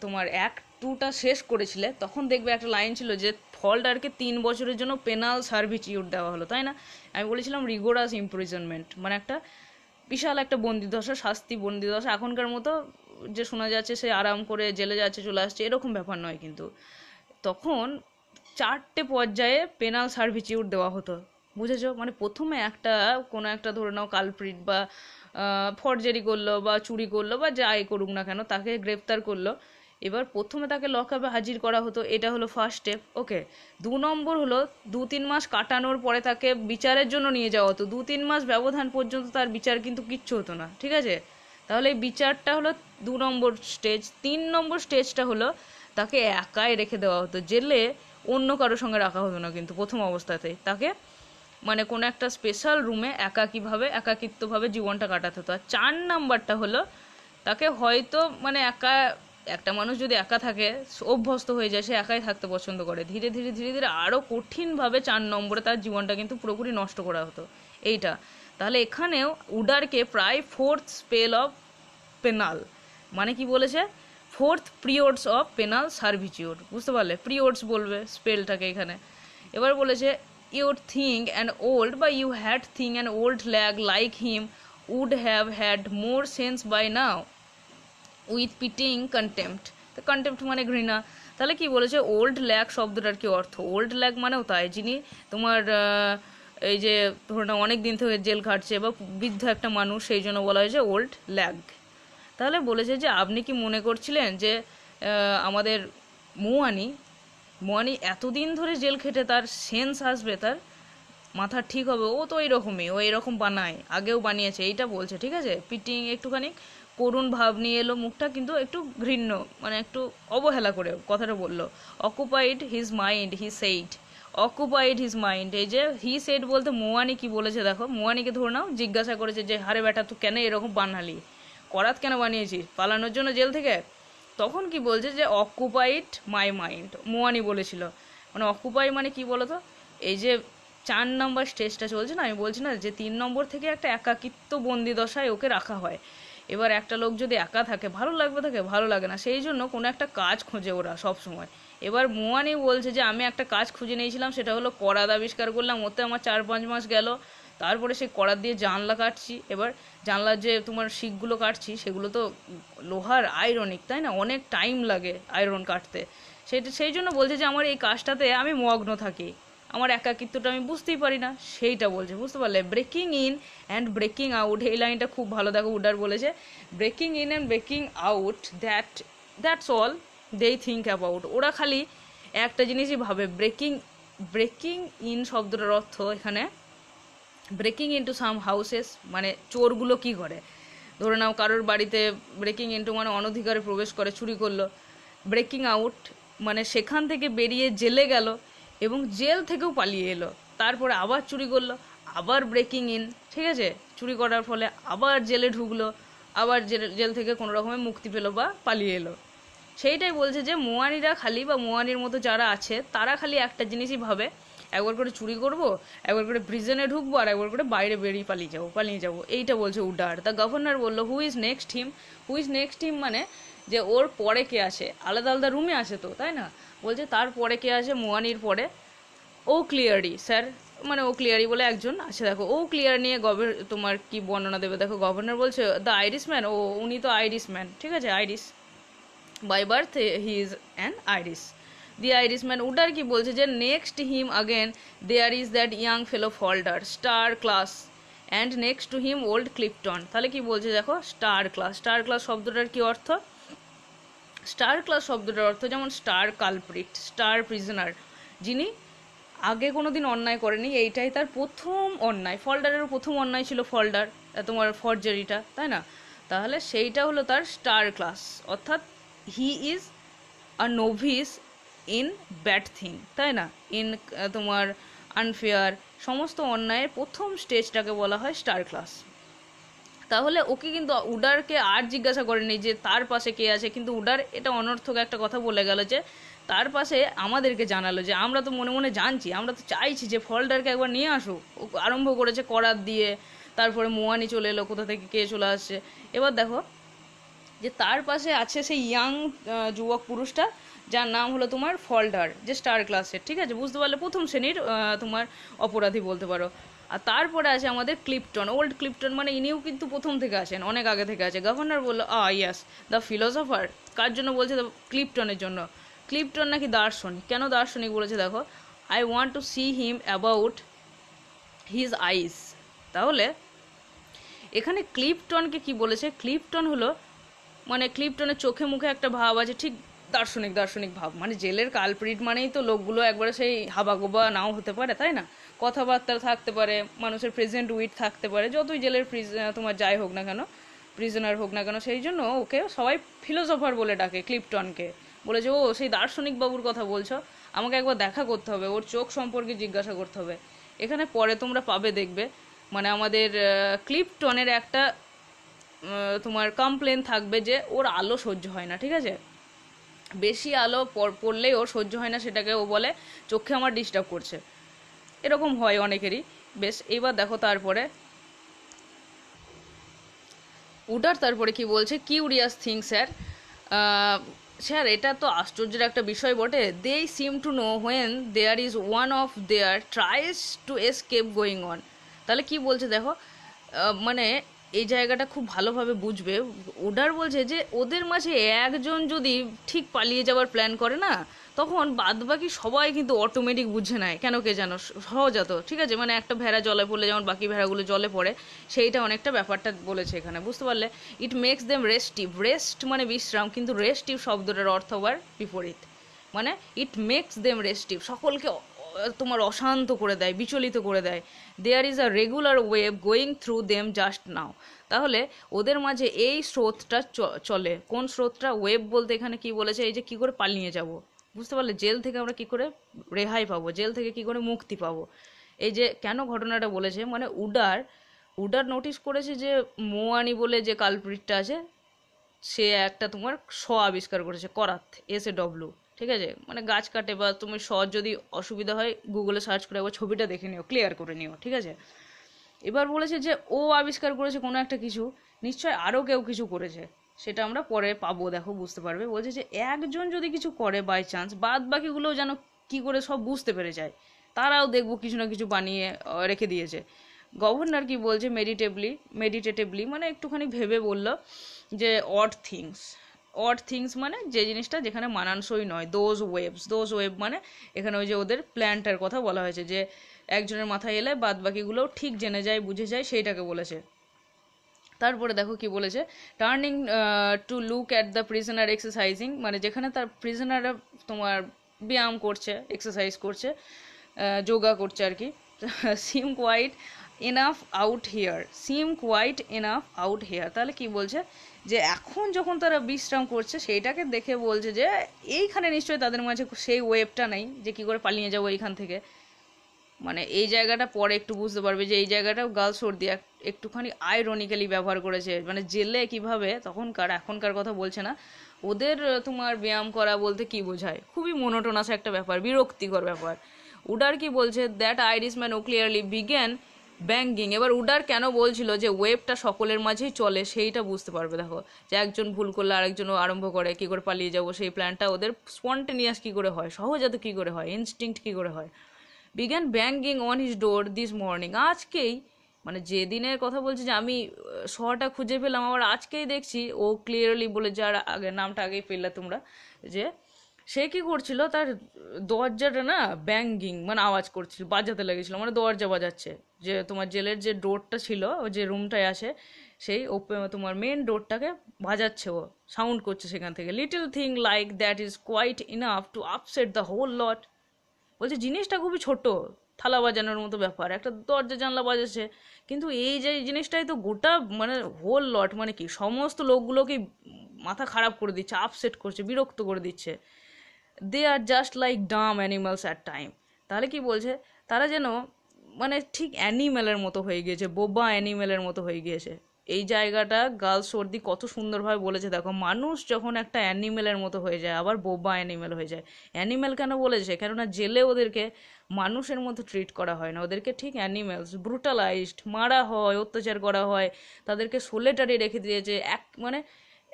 তোমার এক টুটা শেষ করেছিলে তখন দেখবে একটা লাইন ছিল যে ফল্টারকে তিন বছরের জন্য পেনাল সার্ভিটিউড দেওয়া হলো তাই না আমি বলেছিলাম রিগোরাস ইমপ্রিজনমেন্ট মানে একটা বিশাল একটা বন্দিদশা শাস্তি বন্দিদশা এখনকার মতো যে শোনা যাচ্ছে সে আরাম করে জেলে যাচ্ছে চলে আসছে এরকম ব্যাপার নয় কিন্তু তখন চারটে পর্যায়ে পেনাল সার্ভিচিউড দেওয়া হতো বুঝেছ মানে প্রথমে একটা কোনো একটা ধরে নাও কালপ্রিট বা ফর্জারি করলো বা চুরি করলো বা যাই করুক না কেন তাকে গ্রেপ্তার করলো এবার প্রথমে তাকে লকআপে হাজির করা হতো এটা হলো ফার্স্ট স্টেপ ওকে দু নম্বর হলো দু তিন মাস কাটানোর পরে তাকে বিচারের জন্য নিয়ে যাওয়া হতো দু তিন মাস ব্যবধান পর্যন্ত তার বিচার কিন্তু কিচ্ছু হতো না ঠিক আছে তাহলে বিচারটা হলো দু নম্বর স্টেজ তিন নম্বর স্টেজটা হলো তাকে একাই রেখে দেওয়া হতো জেলে অন্য কারোর সঙ্গে রাখা হতো না কিন্তু প্রথম অবস্থাতেই তাকে মানে কোনো একটা স্পেশাল রুমে একাকীভাবে একাকিত্বভাবে জীবনটা কাটাতে হতো আর চার নাম্বারটা হলো তাকে হয়তো মানে একা একটা মানুষ যদি একা থাকে অভ্যস্ত হয়ে যায় সে একাই থাকতে পছন্দ করে ধীরে ধীরে ধীরে ধীরে আরও কঠিনভাবে চার নম্বরে তার জীবনটা কিন্তু পুরোপুরি নষ্ট করা হতো এইটা তাহলে এখানেও উডারকে প্রায় ফোর্থ স্পেল অফ পেনাল মানে কি বলেছে fourth periods of penal servitude বুঝতে পারলে প্রিওডস বলবে স্পেলটাকে এখানে এবার বলেছে ইউড থিঙ্ক অ্যান্ড ওল্ড বা you had think and old lag like him would have had more sense by now with pitying contempt তো কন্টেম্পট মানে ঘৃণা তাহলে কি বলেছে ওল্ড ল্যাগ শব্দটার কি অর্থ ওল্ড ল্যাগ মানেও তাই যিনি তোমার এই যে ধরে নাও অনেক দিন থেকে জেল খাটছে বা বৃদ্ধ একটা মানুষ সেই জন্য বলা হয়েছে ওল্ড ল্যাগ তাহলে বলেছে যে আপনি কি মনে করছিলেন যে আমাদের মোয়ানি মোয়ানি এতদিন ধরে জেল খেটে তার সেন্স আসবে তার মাথা ঠিক হবে ও তো এইরকমই ও এরকম বানায় আগেও বানিয়েছে এইটা বলছে ঠিক আছে পিটিং একটুখানি করুণ ভাব নিয়ে এলো মুখটা কিন্তু একটু ঘৃণ্য মানে একটু অবহেলা করে কথাটা বলল occupied his mind he said occupied his mind এই যে হি সেট বলতে মোয়ানি কি বলেছে দেখো মোয়ানিকে ধরে নাও জিজ্ঞাসা করেছে যে হারে বেটা তুই কেন এরকম বানালি করাত কেন বানিয়েছিস পালানোর জন্য জেল থেকে তখন কি বলছে যে অকুপাইড মাই মাইন্ড মোয়ানি বলেছিল মানে অকুপাই মানে কি বলতো এই যে চার নম্বর স্টেজটা চলছে না আমি বলছি না যে তিন নম্বর থেকে একটা একাকিত্ব বন্দি দশায় ওকে রাখা হয় এবার একটা লোক যদি একা থাকে ভালো লাগবে থাকে ভালো লাগে না সেই জন্য কোনো একটা কাজ খোঁজে ওরা সবসময় এবার মোয়ানি বলছে যে আমি একটা কাজ খুঁজে নিয়েছিলাম সেটা হলো করাদ আবিষ্কার করলাম ওতে আমার চার পাঁচ মাস গেল তারপরে সেই করাদ দিয়ে জানলা কাটছি এবার জানলার যে তোমার শিকগুলো কাটছি সেগুলো তো লোহার আয়রনিক তাই না অনেক টাইম লাগে আয়রন কাটতে সেটা সেই জন্য বলছে যে আমার এই কাজটাতে আমি মগ্ন থাকি আমার একাকিত্বটা আমি বুঝতেই পারি না সেইটা বলছে বুঝতে পারলে breaking in and breaking out এই লাইনটা খুব ভালো দেখো উডার বলেছে breaking in and breaking out that that's all they think about ওরা খালি একটা জিনিসই ভাবে ব্রেকিং ব্রেকিং ইন শব্দটার অর্থ এখানে ব্রেকিং টু সাম হাউসেস মানে চোরগুলো কি করে ধরে নাও কারোর বাড়িতে ব্রেকিং ইনটু মানে অনধিকারে প্রবেশ করে চুরি করলো ব্রেকিং আউট মানে সেখান থেকে বেরিয়ে জেলে গেল এবং জেল থেকেও পালিয়ে এলো তারপরে আবার চুরি করলো আবার ব্রেকিং ইন ঠিক আছে চুরি করার ফলে আবার জেলে ঢুকলো আবার জেল জেল থেকে কোনো রকমের মুক্তি পেলো বা পালিয়ে এলো সেইটাই বলছে যে মোয়ানিরা খালি বা মোয়ানির মতো যারা আছে তারা খালি একটা জিনিসই ভাবে একবার করে চুরি করব একবার করে প্রিজনে ঢুকবো আর একবার করে বাইরে বেরিয়ে পালিয়ে যাবো পালিয়ে যাবো এইটা বলছে উডার দ্য গভর্নর বললো who is next him who is next him মানে যে ওর পরে কে আছে আলাদা আলাদা রুমে আছে তো তাই না বলছে তার পরে কে আছে মোয়ানির পরে ও ক্লিয়ারি স্যার মানে ও ক্লিয়ারি বলে একজন আছে দেখো ও ক্লিয়ার নিয়ে গভর্ন তোমার কি বর্ণনা দেবে দেখো গভর্নর বলছে দ্য আইরিশ ম্যান ও উনি তো আইরিশ ম্যান ঠিক আছে Irish by birth he is an Irish the man Wooder কি বলছে যে next him again there is that young fellow Falder star class and next to him old Clipton তাহলে কি বলছে দেখো স্টার ক্লাস স্টার ক্লাস শব্দটার কি অর্থ স্টার ক্লাস শব্দটার অর্থ যেমন স্টার কালপ্রিট স্টার প্রিজনার যিনি আগে কোনো দিন অন্যায় করেনি এইটাই তার প্রথম অন্যায় ফল্ডারের প্রথম অন্যায় ছিল ফল্ডার তোমার ফর্জারিটা তাই না তাহলে সেইটা হলো তার স্টার ক্লাস অর্থাৎ he is a novice in bad thing তাই না ইন uh, তোমার আনফেয়ার সমস্ত অন্যায়ের প্রথম স্টেজটাকে বলা হয় স্টার ক্লাস তাহলে ওকে কিন্তু উডারকে আর জিজ্ঞাসা করেনি যে তার পাশে কে আছে কিন্তু উডার এটা অনর্থক একটা কথা বলে গেল যে তার পাশে আমাদেরকে জানালো যে আমরা তো মনে মনে জানছি আমরা তো চাইছি যে ফলটারকে একবার নিয়ে আসুক ও আরম্ভ করেছে করার দিয়ে তারপরে মোয়ানি চলে এলো কোথা থেকে কে চলে আসছে এবার দেখো যে তার পাশে আছে সেই ইয়াং যুবক পুরুষটা যার নাম হলো তোমার ফল্ডার যে স্টার ক্লাসের ঠিক আছে বুঝতে পারলে প্রথম শ্রেণীর তোমার অপরাধী বলতে পারো আর তারপরে আছে আমাদের ক্লিপটন ওল্ড ক্লিপটন মানে ইনিও কিন্তু প্রথম থেকে আছেন অনেক আগে থেকে আছে গভর্নর বললো আ ইয়াস দ্য ফিলোসফার কার জন্য বলছে ক্লিপটনের জন্য ক্লিপটন নাকি দার্শনিক কেন দার্শনিক বলেছে দেখো I want to see him about his eyes তাহলে এখানে ক্লিপটনকে কি বলেছে ক্লিপটন হলো মানে ক্লিপটনের চোখে মুখে একটা ভাব আছে ঠিক দার্শনিক দার্শনিক ভাব মানে জেলের কালপ্রিট মানেই তো লোকগুলো একবারে সেই হাবাগোবা নাও হতে পারে তাই না কথাবার্তা থাকতে পারে মানুষের প্রেজেন্ট উইট থাকতে পারে যতই জেলের তোমার যাই হোক না কেন প্রিজনার হোক না কেন সেই জন্য ওকে সবাই ফিলোসফার বলে ডাকে ক্লিপটনকে বলেছে ও সেই দার্শনিক বাবুর কথা বলছো আমাকে একবার দেখা করতে হবে ওর চোখ সম্পর্কে জিজ্ঞাসা করতে হবে এখানে পরে তোমরা পাবে দেখবে মানে আমাদের ক্লিপটনের একটা তোমার কমপ্লেন থাকবে যে ওর আলো সহ্য হয় না ঠিক আছে বেশি আলো পড়লেই ওর সহ্য হয় না সেটাকে ও বলে চোখে আমার ডিস্টার্ব করছে এরকম হয় অনেকেরই বেশ এবার দেখো তারপরে উডার তারপরে কি বলছে কিউরিয়াস থিং স্যার স্যার এটা তো আশ্চর্যের একটা বিষয় বটে they seem to know when there is one of their tries to escape going on তাহলে কি বলছে দেখো মানে এই জায়গাটা খুব ভালোভাবে বুঝবে ওডার বলছে যে ওদের মাঝে একজন যদি ঠিক পালিয়ে যাওয়ার প্ল্যান করে না তখন বাদবাকি সবাই কিন্তু অটোমেটিক বুঝে নেয় কেন কে জানো সহজাত ঠিক আছে মানে একটা ভেড়া জলে পড়লে যেমন বাকি ভেড়াগুলো জলে পড়ে সেইটা অনেকটা ব্যাপারটা বলেছে এখানে বুঝতে পারলে it makes them restive rest মানে বিশ্রাম কিন্তু রেস্টিভ শব্দটার অর্থ আবার বিপরীত মানে ইট মেক্স দেম রেস্টিভ সকলকে তোমার অশান্ত করে দেয় বিচলিত করে দেয় there is a regular wave going through them just now তাহলে ওদের মাঝে এই স্রোতটা চলে কোন স্রোতটা ওয়েব বলতে এখানে কি বলেছে এই যে কি করে পালিয়ে যাব বুঝতে পারলে জেল থেকে আমরা কি করে রেহাই পাবো জেল থেকে কি করে মুক্তি পাবো এই যে কেন ঘটনাটা বলেছে মানে উডার উডার নোটিস করেছে যে মোয়ানি বলে যে কালপ্রিটটা আছে সে একটা তোমার স আবিষ্কার করেছে করাত এস এ ডব্লু ঠিক আছে মানে গাছ কাটে বা তুমি সহজ যদি অসুবিধা হয় গুগলে সার্চ করে একবার ছবিটা দেখে নিও ক্লিয়ার করে নিও ঠিক আছে এবার বলেছে যে ও আবিষ্কার করেছে কোনো একটা কিছু নিশ্চয় আরও কেউ কিছু করেছে সেটা আমরা পরে পাবো দেখো বুঝতে পারবে বলছে যে একজন যদি কিছু করে বাই চান্স বাদ বাকিগুলোও যেন কি করে সব বুঝতে পেরে যায় তারাও দেখবো কিছু না কিছু বানিয়ে রেখে দিয়েছে গভর্নর কি বলছে মেডিটেবলি মেডিটেটিভলি মানে একটুখানি ভেবে বলল যে অড থিংস অড থিংস মানে যে জিনিসটা যেখানে মানানসই নয় দোজ ওয়েবস দোজ ওয়েব মানে এখানে ওই যে ওদের প্ল্যানটার কথা বলা হয়েছে যে একজনের মাথায় এলে বাদ বাকিগুলোও ঠিক জেনে যায় বুঝে যায় সেইটাকে বলেছে তারপরে দেখো কি বলেছে turning to look at the prisoner exercising মানে যেখানে তার প্রিজনার তোমার ব্যায়াম করছে এক্সারসাইজ করছে যোগা করছে আর কি seem quite enough out here seem quite enough out here তাহলে কি বলছে যে এখন যখন তারা বিশ্রাম করছে সেইটাকে দেখে বলছে যে এইখানে নিশ্চয়ই তাদের মাঝে সেই ওয়েবটা নেই যে কি করে পালিয়ে যাবো এইখান থেকে মানে এই জায়গাটা পরে একটু বুঝতে পারবে যে এই জায়গাটাও গাল সর্দি একটুখানি আইরনিক্যালি ব্যবহার করেছে মানে জেলে কিভাবে তখনকার এখনকার কথা বলছে না ওদের তোমার ব্যায়াম করা বলতে কি বোঝায় খুবই মনোটোনাস একটা ব্যাপার বিরক্তিকর ব্যাপার ওটার কি বলছে that Irish man O'Cleary been banging এবার উডার কেন বলছিল যে ওয়েবটা সকলের মাঝেই চলে সেইটা বুঝতে পারবে দেখো যে একজন ভুল করলে আরেকজনও আরম্ভ করে কী করে পালিয়ে যাবো সেই প্ল্যানটা ওদের স্পন্টেনিয়াস কী করে হয় সহজাত কী করে হয় ইনস্টিংক্ট কী করে হয় been banging on his door this morning আজকেই মানে যে দিনের কথা বলছি যে আমি শটা খুঁজে পেলাম আবার আজকেই দেখছি ও ক্লিয়ারলি বলে যার আগে নামটা আগেই পেলে তোমরা যে সে কি করছিল তার দরজাটা না ব্যাঙ্গিং মানে আওয়াজ করছিল বাজাতে লেগেছিল মানে দরজা বাজাচ্ছে যে তোমার জেলের যে ডোরটা ছিল ও যে রুমটায় আসে সেই তোমার মেন ডোরটাকে বাজাচ্ছে ও সাউন্ড করছে সেখান থেকে little thing like that is quite enough to upset the whole lot বলছে জিনিসটা খুবই ছোট থালা বাজানোর মতো ব্যাপার একটা দরজা জানলা বাজাচ্ছে কিন্তু এই যে জিনিসটাই তো গোটা মানে হোল লট মানে কি সমস্ত লোকগুলোকে মাথা খারাপ করে দিচ্ছে আপসেট করছে বিরক্ত করে দিচ্ছে they are just like dumb animals at time তাহলে কি বলছে তারা যেন মানে ঠিক অ্যানিম্যালের মতো হয়ে গিয়েছে বোবা অ্যানিম্যালের মতো হয়ে গিয়েছে এই জায়গাটা গার্লস সর্দি কত সুন্দরভাবে বলেছে দেখো মানুষ যখন একটা অ্যানিমেলের মতো হয়ে যায় আবার বোবা অ্যানিমেল হয়ে যায় অ্যানিম্যাল কেন বলেছে কেননা জেলে ওদেরকে মানুষের মতো ট্রিট করা হয় না ওদেরকে ঠিক অ্যানিম্যালস ব্রুটালাইজড মারা হয় অত্যাচার করা হয় তাদেরকে সোলেটারি রেখে দিয়েছে এক মানে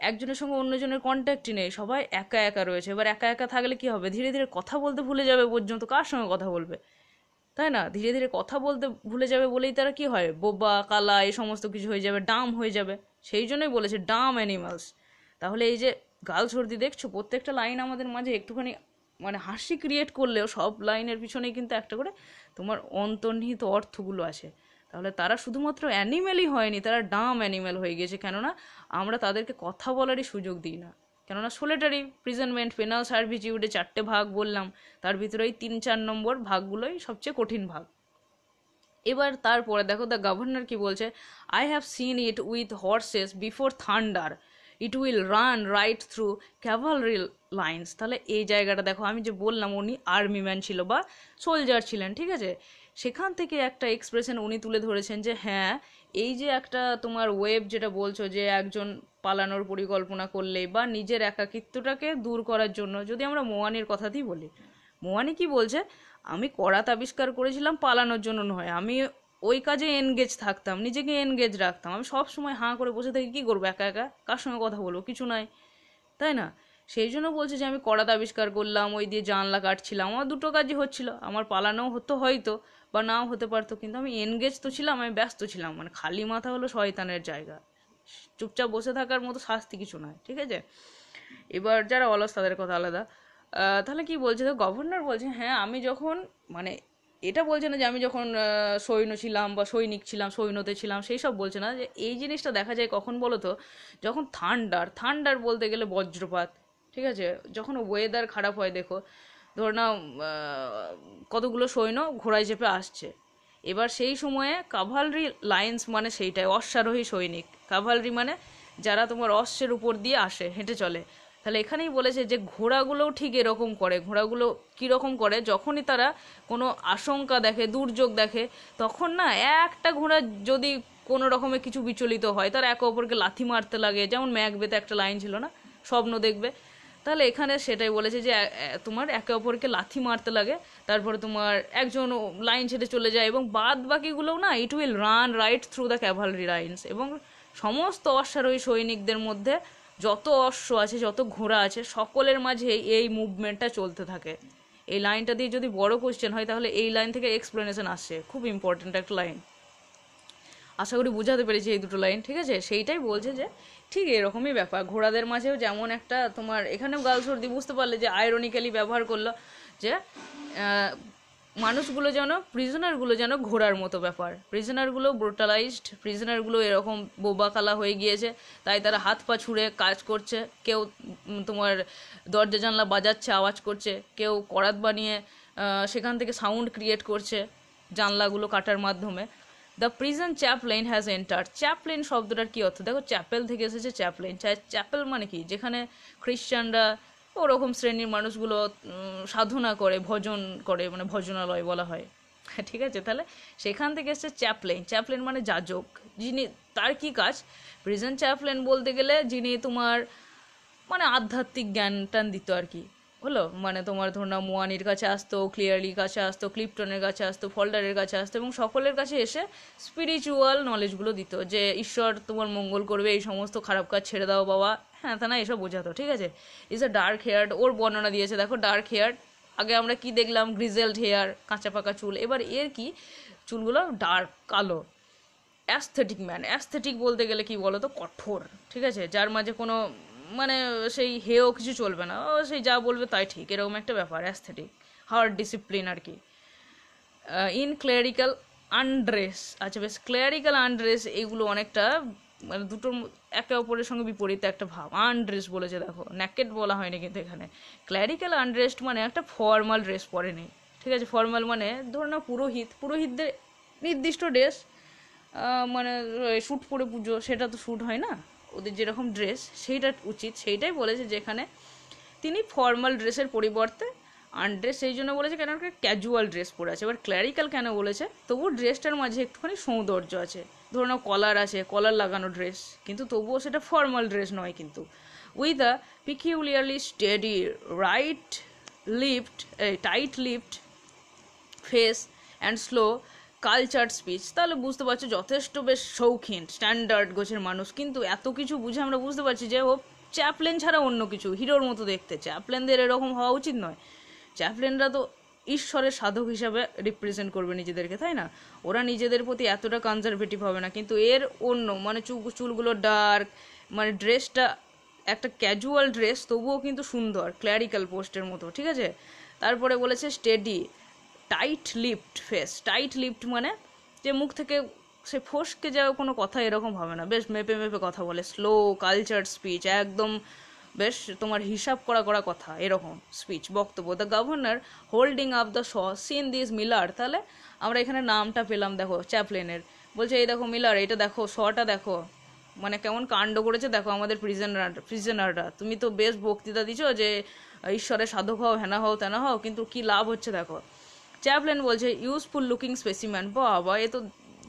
একজনের সঙ্গে অন্যজনের কন্ট্যাক্টই নেই সবাই একা একা রয়েছে এবার একা একা থাকলে কি হবে ধীরে ধীরে কথা বলতে ভুলে যাবে পর্যন্ত কার সঙ্গে কথা বলবে তাই না ধীরে ধীরে কথা বলতে ভুলে যাবে বলেই তারা কি হয় বোবা কালা এই সমস্ত কিছু হয়ে যাবে ডাম হয়ে যাবে সেই জন্যই বলেছে ডাম অ্যানিমালস তাহলে এই যে গাল সর্দি দেখছো প্রত্যেকটা লাইন আমাদের মাঝে একটুখানি মানে হাসি ক্রিয়েট করলেও সব লাইনের পিছনেই কিন্তু একটা করে তোমার অন্তর্নিহিত অর্থগুলো আছে তাহলে তারা শুধুমাত্র অ্যানিম্যালই হয়নি তারা ডাম অ্যানিম্যাল হয়ে গেছে কেননা আমরা তাদেরকে কথা বলারই সুযোগ দিই না কেননা সোলেটারি প্রিজনমেন্ট পেনাল সার্ভিচিউডে চারটে ভাগ বললাম তার ভিতরে ওই তিন চার নম্বর ভাগগুলোই সবচেয়ে কঠিন ভাগ এবার তারপরে দেখো দ্য গভর্নর কি বলছে I have seen it with horses before thunder it will run right through cavalry lines তাহলে এই জায়গাটা দেখো আমি যে বললাম উনি আর্মি ম্যান ছিল বা সোলজার ছিলেন ঠিক আছে সেখান থেকে একটা এক্সপ্রেশন উনি তুলে ধরেছেন যে হ্যাঁ এই যে একটা তোমার ওয়েব যেটা বলছো যে একজন পালানোর পরিকল্পনা করলে বা নিজের একাকিত্বটাকে দূর করার জন্য যদি আমরা মোয়ানির কথাতেই বলি মোয়ানি কি বলছে আমি করাত আবিষ্কার করেছিলাম পালানোর জন্য নয় আমি ওই কাজে এনগেজ থাকতাম নিজেকে এনগেজ রাখতাম আমি সব সময় হাঁ করে বসে থেকে কী করবো একা একা কার সঙ্গে কথা বলবো কিছু নাই তাই না সেই জন্য বলছে যে আমি করাত আবিষ্কার করলাম ওই দিয়ে জানলা কাটছিলাম আমার দুটো কাজই হচ্ছিল আমার পালানোও হতো হয়তো বা নাও হতে পারতো কিন্তু আমি এনগেজ তো ছিলাম আমি ব্যস্ত ছিলাম মানে খালি মাথা হলো শয়তানের জায়গা চুপচাপ বসে থাকার মতো শাস্তি কিছু নয় ঠিক আছে এবার যারা অলস তাদের কথা আলাদা তাহলে কি বলছে তো গভর্নর বলছে হ্যাঁ আমি যখন মানে এটা বলছে না যে আমি যখন সৈন্য ছিলাম বা সৈনিক ছিলাম সৈন্যতে ছিলাম সেই সব বলছে না যে এই জিনিসটা দেখা যায় কখন বলো তো যখন থান্ডার থান্ডার বলতে গেলে বজ্রপাত ঠিক আছে যখন ওয়েদার খারাপ হয় দেখো ধর না কতগুলো সৈন্য ঘোড়ায় চেপে আসছে এবার সেই সময়ে কাভালরি লাইন্স মানে সেইটাই অশ্বারোহী সৈনিক কাভালরি মানে যারা তোমার অশ্বের উপর দিয়ে আসে হেঁটে চলে তাহলে এখানেই বলেছে যে ঘোড়াগুলোও ঠিক এরকম করে ঘোড়াগুলো কীরকম করে যখনই তারা কোনো আশঙ্কা দেখে দুর্যোগ দেখে তখন না একটা ঘোড়া যদি কোনো রকমের কিছু বিচলিত হয় তারা একে অপরকে লাথি মারতে লাগে যেমন ম্যাকবেতে একটা লাইন ছিল না স্বপ্ন দেখবে তাহলে এখানে সেটাই বলেছে যে তোমার একে অপরকে লাথি মারতে লাগে তারপরে তোমার একজন লাইন ছেড়ে চলে যায় এবং বাদ বাকিগুলোও না it will run right through the cavalry lines এবং সমস্ত অশ্বারোহী সৈনিকদের মধ্যে যত অশ্ব আছে যত ঘোড়া আছে সকলের মাঝে এই মুভমেন্টটা চলতে থাকে এই লাইনটা দিয়ে যদি বড় কোয়েশ্চেন হয় তাহলে এই লাইন থেকে এক্সপ্লেনেশন আসছে খুব ইম্পর্ট্যান্ট একটা লাইন আশা করি বুঝাতে পেরেছি এই দুটো লাইন ঠিক আছে সেইটাই বলছে যে ঠিক এরকমই ব্যাপার ঘোড়াদের মাঝেও যেমন একটা তোমার এখানেও গাল সর্দি বুঝতে পারলে যে আয়রনিক্যালি ব্যবহার করলো যে মানুষগুলো যেন প্রিজনারগুলো যেন ঘোরার মতো ব্যাপার প্রিজনারগুলো ব্রোটালাইজড প্রিজনারগুলো এরকম বোবাকালা হয়ে গিয়েছে তাই তারা হাত পা ছুঁড়ে কাজ করছে কেউ তোমার দরজা জানলা বাজাচ্ছে আওয়াজ করছে কেউ করাত বানিয়ে সেখান থেকে সাউন্ড ক্রিয়েট করছে জানলাগুলো কাটার মাধ্যমে the prison chaplain has enter chaplain শব্দটার কী অর্থ দেখো চ্যাপেল থেকে এসেছে চ্যাপলেন চ্যাপেল মানে কি যেখানে খ্রিস্টানরা ওরকম শ্রেণীর মানুষগুলো সাধনা করে ভজন করে মানে ভজনালয় বলা হয় হ্যাঁ, ঠিক আছে তাহলে সেখান থেকে এসছে চ্যাপলেন চ্যাপলেন মানে যাজক যিনি তার কি কাজ প্রিজন চ্যাপলেন বলতে গেলে যিনি তোমার মানে আধ্যাত্মিক জ্ঞান টান দিত আর কি হলো মানে তোমার ধর না মোয়ানির কাছে আসতো ক্লিয়ারলি কাছে আসতো ক্লিপটনের কাছে আসতো ফল্ডারের কাছে আসতো এবং সকলের কাছে এসে স্পিরিচুয়াল নলেজগুলো দিত যে ঈশ্বর তোমার মঙ্গল করবে এই সমস্ত খারাপ কাজ ছেড়ে দাও বাবা হ্যাঁ তা না এসব বোঝাতো ঠিক আছে ইজ আ ডার্ক হেয়ার্ড ওর বর্ণনা দিয়েছে দেখো ডার্ক হেয়ার্ড আগে আমরা কি দেখলাম গ্রিজেল্ড হেয়ার কাঁচা পাকা চুল এবার এর কি চুলগুলো ডার্ক কালো অ্যাস্থেটিক ম্যান অ্যাস্থেটিক বলতে গেলে কি বলো তো কঠোর ঠিক আছে যার মাঝে কোনো মানে সেই হেও কিছু চলবে না ও সেই যা বলবে তাই ঠিক এরকম একটা ব্যাপার অ্যাস্থেটিক হার্ড ডিসিপ্লিন আর কি ইন ক্লিয়ারিক্যাল আনড্রেস আচ্ছা বেশ ক্লেরিক্যাল আনড্রেস এগুলো অনেকটা মানে দুটোর একটা অপরের সঙ্গে বিপরীত একটা ভাব আনড্রেস বলেছে দেখো ন্যাকেট বলা হয়নি কিন্তু এখানে ক্ল্যারিক্যাল আনড্রেসড মানে একটা ফর্মাল ড্রেস পরে নেই ঠিক আছে ফর্মাল মানে ধরো না পুরোহিত পুরোহিতদের নির্দিষ্ট ড্রেস মানে শ্যুট পরে পুজো সেটা তো শ্যুট হয় না ওদের যেরকম ড্রেস সেইটা উচিত সেইটাই বলেছে যেখানে তিনি ফর্মাল ড্রেসের পরিবর্তে আনড্রেস ড্রেস সেই জন্য বলেছে কেন একটা ক্যাজুয়াল ড্রেস পরে আছে এবার ক্ল্যারিক্যাল কেন বলেছে তবুও ড্রেসটার মাঝে একটুখানি সৌন্দর্য আছে ধরে নাও কলার আছে কলার লাগানো ড্রেস কিন্তু তবুও সেটা ফর্মাল ড্রেস নয় কিন্তু with a peculiarly steady right lift tight lift face and slow culture speech তাহলে বুঝতে পারছো যথেষ্ট বেশ শৌখিন স্ট্যান্ডার্ড গোছের মানুষ কিন্তু এত কিছু বুঝে আমরা বুঝতে পারছি যে ও চ্যাপলেন ছাড়া অন্য কিছু হিরোর মতো দেখতে চ্যাপলেনদের এরকম হওয়া উচিত নয় চ্যাপলিনরা তো ঈশ্বরের সাধক হিসাবে রিপ্রেজেন্ট করবে নিজেদেরকে তাই না ওরা নিজেদের প্রতি এতটা কনজারভেটিভ হবে না কিন্তু এর অন্য মানে চুলগুলো ডার্ক মানে ড্রেসটা একটা ক্যাজুয়াল ড্রেস তবুও কিন্তু সুন্দর ক্ল্যারিক্যাল পোস্টের মতো ঠিক আছে তারপরে বলেছে steady tight lipped face tight lipped মানে যে মুখ থেকে সে ফোসকে যাওয়া কোনো কথা এরকম হবে না বেশ মেপে মেপে কথা বলে স্লো কালচার স্পিচ একদম বেশ তোমার হিসাব করা করা কথা এরকম স্পিচ বক্তব্য the governor holding up the saw seen this Miller তাহলে আমরা এখানে নামটা পেলাম দেখো চ্যাপলেনের বলছে এই দেখো মিলার এটা দেখো শটা দেখো মানে কেমন কাণ্ড করেছে দেখো আমাদের প্রিজেনার প্রিজেনাররা তুমি তো বেশ বক্তৃতা দিছো যে ঈশ্বরের সাধক হও হেনা হও তেনা হও কিন্তু কি লাভ হচ্ছে দেখো চ্যাপলেন বলছে ইউজফুল লুকিং স্পেসিম্যান বাবা এ তো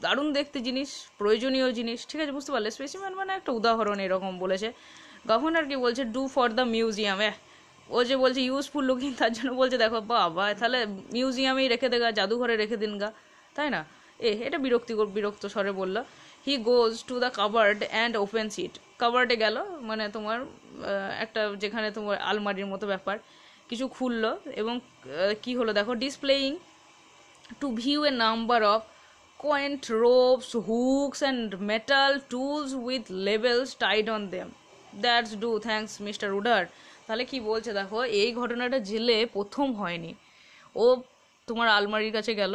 দারুণ দেখতে জিনিস প্রয়োজনীয় জিনিস ঠিক আছে বুঝতে পারলে স্পেসিম্যান মানে একটা উদাহরণ এরকম বলেছে গভর্নরকে বলছে ডু ফর দ্য মিউজিয়ামে ও যে বলছে ইউজফুল লুকিং তার জন্য বলছে দেখো বাবা তাহলে মিউজিয়ামেই রেখে দেগা জাদুঘরে রেখে দিন গা তাই না এ এটা বিরক্তি বিরক্ত স্বরে বললো he goes to the cupboard and opens it কাবার্ডে গেল মানে তোমার একটা যেখানে তোমার আলমারির মতো ব্যাপার কিছু খুললো এবং কি হলো দেখো displaying to view a number of coins ropes hooks and metal tools with labels tied on them that's do thanks mister Wooder তাহলে কি বলছে দেখো এই ঘটনাটা জেলে প্রথম হয়নি ও তোমার আলমারির কাছে গেল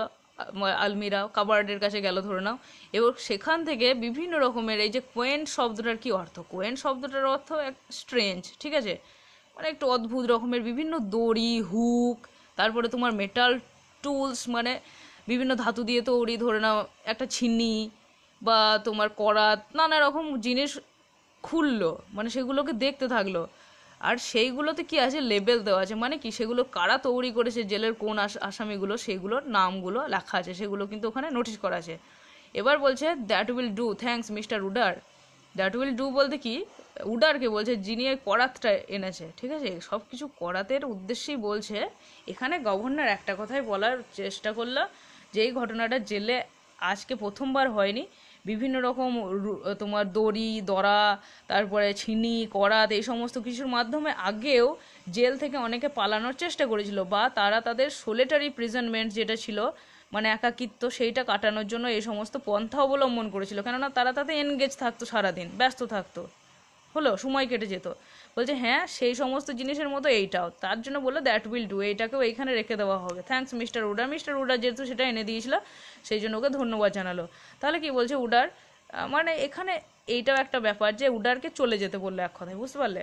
আলমিরা কাবার্ডের কাছে গেল ধরে নাও এবং সেখান থেকে বিভিন্ন রকমের এই যে কোয়েন শব্দটার কি অর্থ কোয়েন শব্দটার অর্থ এক স্ট্রেঞ্জ ঠিক আছে মানে একটু অদ্ভুত রকমের বিভিন্ন দড়ি হুক তারপরে তোমার মেটাল টুলস মানে বিভিন্ন ধাতু দিয়ে তৈরি ধরে নাও একটা ছিনি বা তোমার করাত নানা রকম জিনিস খুললো মানে সেগুলোকে দেখতে থাকলো আর সেইগুলোতে কি আছে লেবেল দেওয়া আছে মানে কি সেগুলো কারা তৈরি করেছে জেলের কোন আসামিগুলো সেগুলোর নামগুলো লেখা আছে সেগুলো কিন্তু ওখানে নোটিশ করা আছে এবার বলছে that will do thanks mister Wooder that will do বলতে কি উডারকে বলছে যিনি এই করাতটা এনেছে ঠিক আছে সব কিছু করাতের উদ্দেশ্যেই বলছে এখানে গভর্নর একটা কথাই বলার চেষ্টা করলো যে এই ঘটনাটা জেলে আজকে প্রথমবার হয়নি বিভিন্ন রকম তোমার দড়ি দড়া তারপরে ছিনি করাত এই সমস্ত কিছুর মাধ্যমে আগেও জেল থেকে অনেকে পালানোর চেষ্টা করেছিল বা তারা তাদের সোলেটারি প্রিজনমেন্ট যেটা ছিল মানে একাকিত্ব সেইটা কাটানোর জন্য এই সমস্ত পন্থা অবলম্বন করেছিল কেননা তারা তাতে এনগেজ থাকতো সারাদিন ব্যস্ত থাকতো হলো সময় কেটে যেত বলছে হ্যাঁ সেই সমস্ত জিনিসের মতো এইটাও তার জন্য বললো দ্যাট উইল ডু এইটাকেও এইখানে রেখে দেওয়া হবে thanks mister Wooder mister Wooder যেহেতু সেটা এনে দিয়েছিল সেই জন্য ওকে ধন্যবাদ জানালো তাহলে কি বলছে উডার মানে এখানে এইটাও একটা ব্যাপার যে উডারকে চলে যেতে বললো এক কথায় বুঝতে পারলে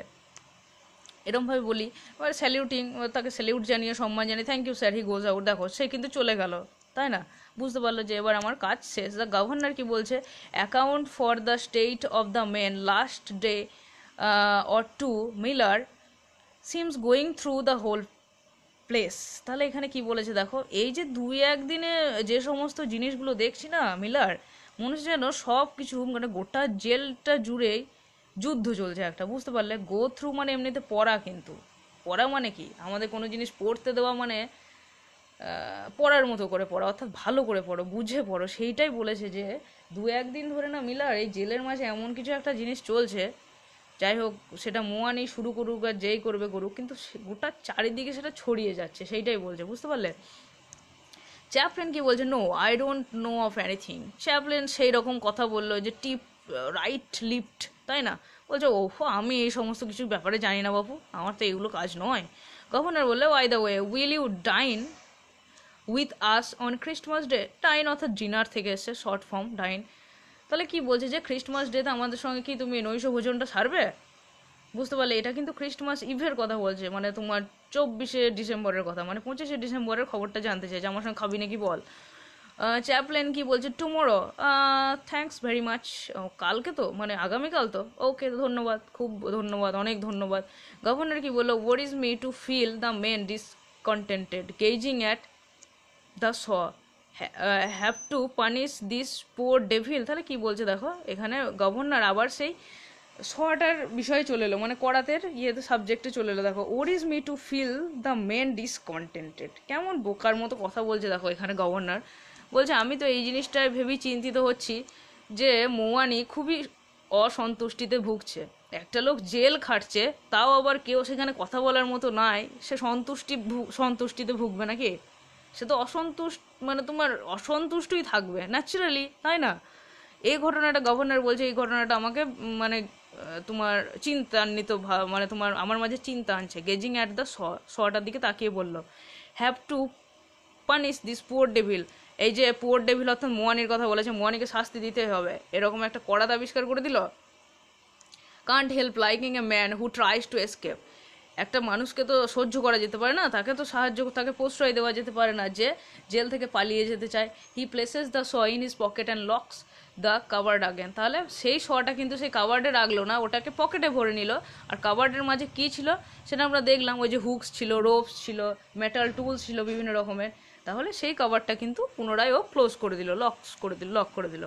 এরমভাবে বলি এবার স্যালিউটিং তাকে স্যালিউট জানিয়ে সম্মান জানিয়ে thank you sir he goes out দেখো সে কিন্তু চলে গেল তাই না বুঝতে পারলো যে এবার আমার কাজ শেষ দ্য গভর্নর কি বলছে account for the state of the men last day or to Miller seems going through the whole place তাহলে এখানে কি বলেছে দেখো এই যে দুই একদিনে যে সমস্ত জিনিসগুলো দেখছি না মিলার মনে হচ্ছে যেন সব কিছু মানে গোটা জেলটা জুড়েই যুদ্ধ চলছে একটা বুঝতে পারলে গো থ্রু মানে এমনিতে পড়া কিন্তু পড়া মানে কি আমাদের কোনো জিনিস পড়তে দেওয়া মানে পড়ার মতো করে পড়ো অর্থাৎ ভালো করে পড়ো বুঝে পড়ো সেইটাই বলেছে যে দু একদিন ধরে না মিলার এই জেলের মাঝে এমন কিছু একটা জিনিস চলছে যাই হোক সেটা মোয়া শুরু করুক আর যেই করবে করুক কিন্তু গোটা চারিদিকে সেটা ছড়িয়ে যাচ্ছে সেইটাই বলছে বুঝতে পারলে চ্যাপলেন কি বলছে no I don't know of anything Chaplin সেই রকম কথা বললো যে টিপ রাইট লিফট তাই না বলছে ওহো আমি এই সমস্ত কিছু ব্যাপারে জানি না বাবু আমার তো এগুলো কাজ নয় গভর্নর বললে why the way will you dine with us on Christmas day টাইন অর্থাৎ ডিনার থেকে এসছে শর্ট ফর্ম ডাইন তাহলে কি বলছে যে খ্রিস্টমাস ডেতে আমাদের সঙ্গে কি তুমি নৈশ ভোজনটা সারবে বুঝতে পারলে এটা কিন্তু খ্রিস্টমাস ইভের কথা বলছে মানে তোমার চব্বিশে ডিসেম্বরের কথা মানে পঁচিশে ডিসেম্বরের খবরটা জানতে চাইছে আমার সঙ্গে খাবি নাকি বল চ্যাপলেন কি বলছে টুমোরো থ্যাংকস ভেরি মাচ কালকে তো মানে আগামীকাল তো ওকে ধন্যবাদ খুব ধন্যবাদ অনেক ধন্যবাদ গভর্নর কি বললো what is me to feel the men discontented gazing at the saw have to punish this poor devil তাহলে কি বলছে দেখো এখানে গভর্নর আবার সেই শটার বিষয়ে চলে এলো মানে করাতের ইয়েতে সাবজেক্টে চলে এলো দেখো ওর is me to feel the men discontented কেমন বোকার মতো কথা বলছে দেখো এখানে গভর্নর বলছে আমি তো এই জিনিসটায় ভেবেই চিন্তিত হচ্ছি যে মৌয়ানি খুবই অসন্তুষ্টিতে ভুগছে একটা লোক জেল খাটছে তাও আবার কেউ সেখানে কথা বলার মতো নাই সে সন্তুষ্টি সন্তুষ্টিতে ভুগবে নাকি সে তো অসন্তুষ্ট মানে তোমার অসন্তুষ্টই থাকবে ন্যাচারালি তাই না এই ঘটনাটা গভর্নর বলছে এই ঘটনাটা আমাকে মানে তোমার চিন্তান্বিত মানে তোমার আমার মাঝে চিন্তা আনছে গেজিং অ্যাট দ্য শ শটার দিকে তাকিয়ে বলল have to punish this poor devil এই যে পুয়ার ডেভিল অর্থাৎ মোয়ানির কথা বলেছে মোয়ানিকে শাস্তি দিতে হবে এরকম একটা কড়াত আবিষ্কার করে দিল can't help liking a man who tries to escape একটা মানুষকে তো সহ্য করা যেতে পারে না তাকে তো সাহায্য তাকে প্রশ্রয় দেওয়া যেতে পারে না যে জেল থেকে পালিয়ে যেতে চায় he places the saw in his pocket and locks the cupboard again তাহলে সেই শটা কিন্তু সেই কাবার্ডে রাখলো না ওটাকে পকেটে ভরে নিল আর কাবার্ডের মাঝে কী ছিল সেটা আমরা দেখলাম ওই যে হুকস ছিল রোপস ছিল মেটাল টুলস ছিল বিভিন্ন রকমের তাহলে সেই কাবার্ডটা কিন্তু পুনরায় ও ক্লোজ করে দিল লকস করে দিল লক করে দিল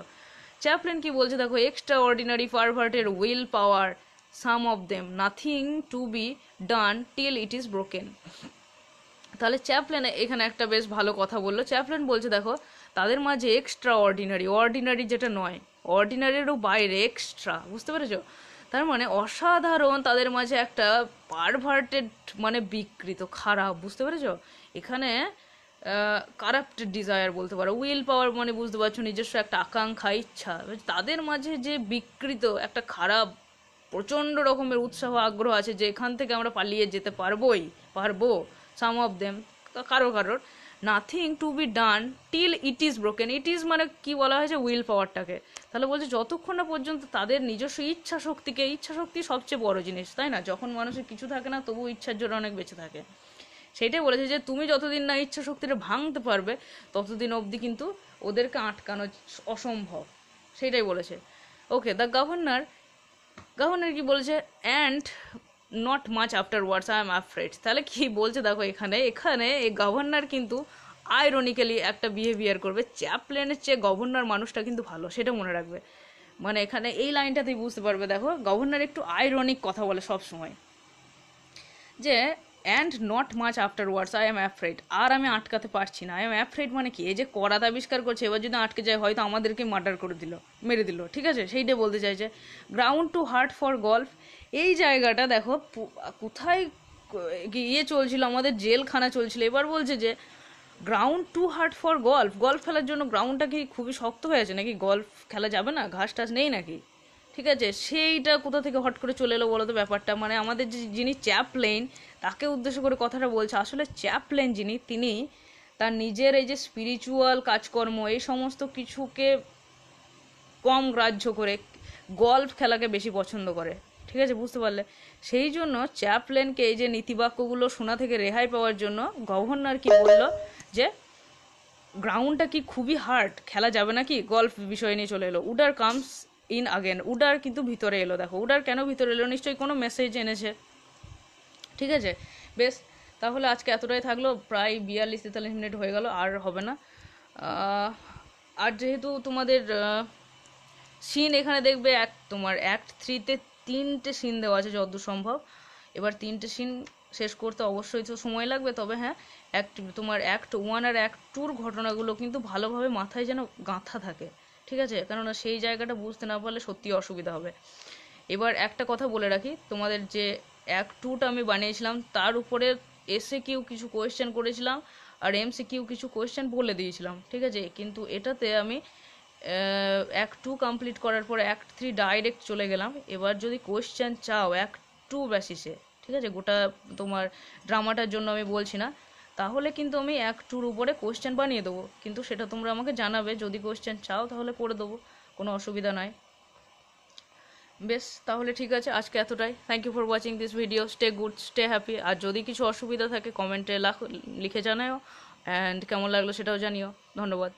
চ্যাপলিন কি বলছে দেখো এক্সট্রা অর্ডিনারি পারভার্টের will power some of them nothing to be done till it is broken তাহলে চ্যাপলেন এখানে একটা বেশ ভালো কথা বললো চ্যাপলেন বলছে দেখো তাদের মাঝে এক্সট্রা অর্ডিনারি অর্ডিনারি যেটা নয় অর্ডিনারিরও বাইরে এক্সট্রা বুঝতে পেরেছো তার মানে অসাধারণ তাদের মাঝে একটা পারভার্টেড মানে বিকৃত খারাপ বুঝতে পেরেছ এখানে কারাপ্টেড ডিজায়ার বলতে পারো উইল পাওয়ার মানে বুঝতে পারছো নিজস্ব একটা আকাঙ্ক্ষা ইচ্ছা তাদের মাঝে যে বিকৃত একটা খারাপ প্রচণ্ড রকমের উৎসাহ আগ্রহ আছে যে এখান থেকে আমরা পালিয়ে যেতে পারবোই পারবো সাম অফ দেম কারো কারোর nothing to be done till it is broken it is মানে কি বলা হয়েছে উইল পাওয়ারটাকে তাহলে বলছে যতক্ষণ না পর্যন্ত তাদের নিজস্ব ইচ্ছা শক্তিকে ইচ্ছা শক্তি সবচেয়ে বড় জিনিস তাই না যখন মানুষের কিছু থাকে না তবু ইচ্ছার জন্য অনেক বেঁচে থাকে সেটাই বলেছে যে তুমি যতদিন না ইচ্ছা শক্তিটা ভাঙতে পারবে ততদিন অবধি কিন্তু ওদেরকে আটকানো অসম্ভব সেটাই বলেছে ওকে দ্য গভর্নর গভর্নর কি বলছে and not much afterwards I am afraid তাহলে কি বলছে দেখো এখানে এখানে এই গভর্নর কিন্তু আইরনিক্যালি একটা বিহেভিয়ার করবে চ্যাপ্লেনের চেয়ে গভর্নর মানুষটা কিন্তু ভালো সেটা মনে রাখবে মানে এখানে এই লাইনটাতেই বুঝতে পারবে দেখো গভর্নর একটু আইরনিক কথা বলে সব সময় যে and not much after afterwards I am afraid আর আমি আটকাতে পারছি না আই এম অ্যাফ্রেড মানে কি এই যে করাত আবিষ্কার করছে এবার যদি আটকে যায় হয়তো আমাদেরকে মার্ডার করে দিল মেরে দিল ঠিক আছে সেইটা বলতে চাইছে ground too hard for golf এই জায়গাটা দেখো কোথায় ইয়ে চলছিল আমাদের জেলখানা চলছিল এবার বলছে যে ground too hard for golf golf খেলার জন্য গ্রাউন্ডটা কি খুবই শক্ত হয়ে আছে নাকি গল্ফ খেলা যাবে না ঘাস টাস নেই নাকি ঠিক আছে সেইটা কোথা থেকে হট করে চলে এলো বলো তো ব্যাপারটা মানে আমাদের যে যিনি চ্যাপ্লেন তাকে উদ্দেশ্য করে কথাটা বলছে আসলে চ্যাপলেন যিনি তিনি তার নিজের এই যে স্পিরিচুয়াল কাজকর্ম এই সমস্ত কিছুকে কম গ্রাহ্য করে গল্ফ খেলাকে বেশি পছন্দ করে ঠিক আছে বুঝতে পারলে সেই জন্য চ্যাপলেনকে এই যে নীতিবাক্যগুলো শোনা থেকে রেহাই পাওয়ার জন্য গভর্নর কি বলল যে গ্রাউন্ডটা কি খুবই হার্ড খেলা যাবে না কি গল্ফ বিষয় নিয়ে চলে এলো Wooder comes in again Wooder কিন্তু ভিতরে এলো দেখো উডার কেন ভিতরে এলো নিশ্চয়ই কোনো মেসেজ এনেছে ঠিক আছে বেশ তাহলে আজকে এতটাই থাকলো প্রায় বিয়াল্লিশ তেতাল্লিশ মিনিট হয়ে গেল আর হবে না আর যেহেতু তোমাদের সিন এখানে দেখবে এক তোমার অ্যাক্ট থ্রিতে তিনটে সিন দেওয়া আছে যতদূর সম্ভব এবার তিনটে সিন শেষ করতে অবশ্যই তো সময় লাগবে তবে হ্যাঁ অ্যাক্ট তোমার অ্যাক্ট ওয়ান আর অ্যাক্ট টুর ঘটনাগুলো কিন্তু ভালোভাবে মাথায় যেন গাঁথা থাকে ঠিক আছে কেননা সেই জায়গাটা বুঝতে না পারলে সত্যি অসুবিধা হবে এবার একটা কথা বলে রাখি তোমাদের যে এক টুটা আমি বানিয়েছিলাম তার উপরে এসে কিউ কিছু কোয়েশ্চেন করেছিলাম আর এমসি কিউ কিছু কোয়েশ্চেন বলে দিয়েছিলাম ঠিক আছে কিন্তু এটাতে আমি এক টু কমপ্লিট করার পর এক থ্রি ডাইরেক্ট চলে গেলাম এবার যদি কোয়েশ্চেন চাও এক টু বেসিসে ঠিক আছে গোটা তোমার ড্রামাটার জন্য আমি বলছি না তাহলে কিন্তু আমি এক টুর উপরে কোয়েশ্চেন বানিয়ে দেবো কিন্তু সেটা তোমরা আমাকে জানাবে যদি কোয়েশ্চেন চাও তাহলে করে দেবো কোনো অসুবিধা নয় বেশ তাহলে ঠিক আছে আজকে এতটাই thank you for watching this video stay good stay happy আর যদি কিছু অসুবিধা থাকে কমেন্টে লাখ লিখে জানাও অ্যান্ড কেমন লাগলো সেটাও জানিও ধন্যবাদ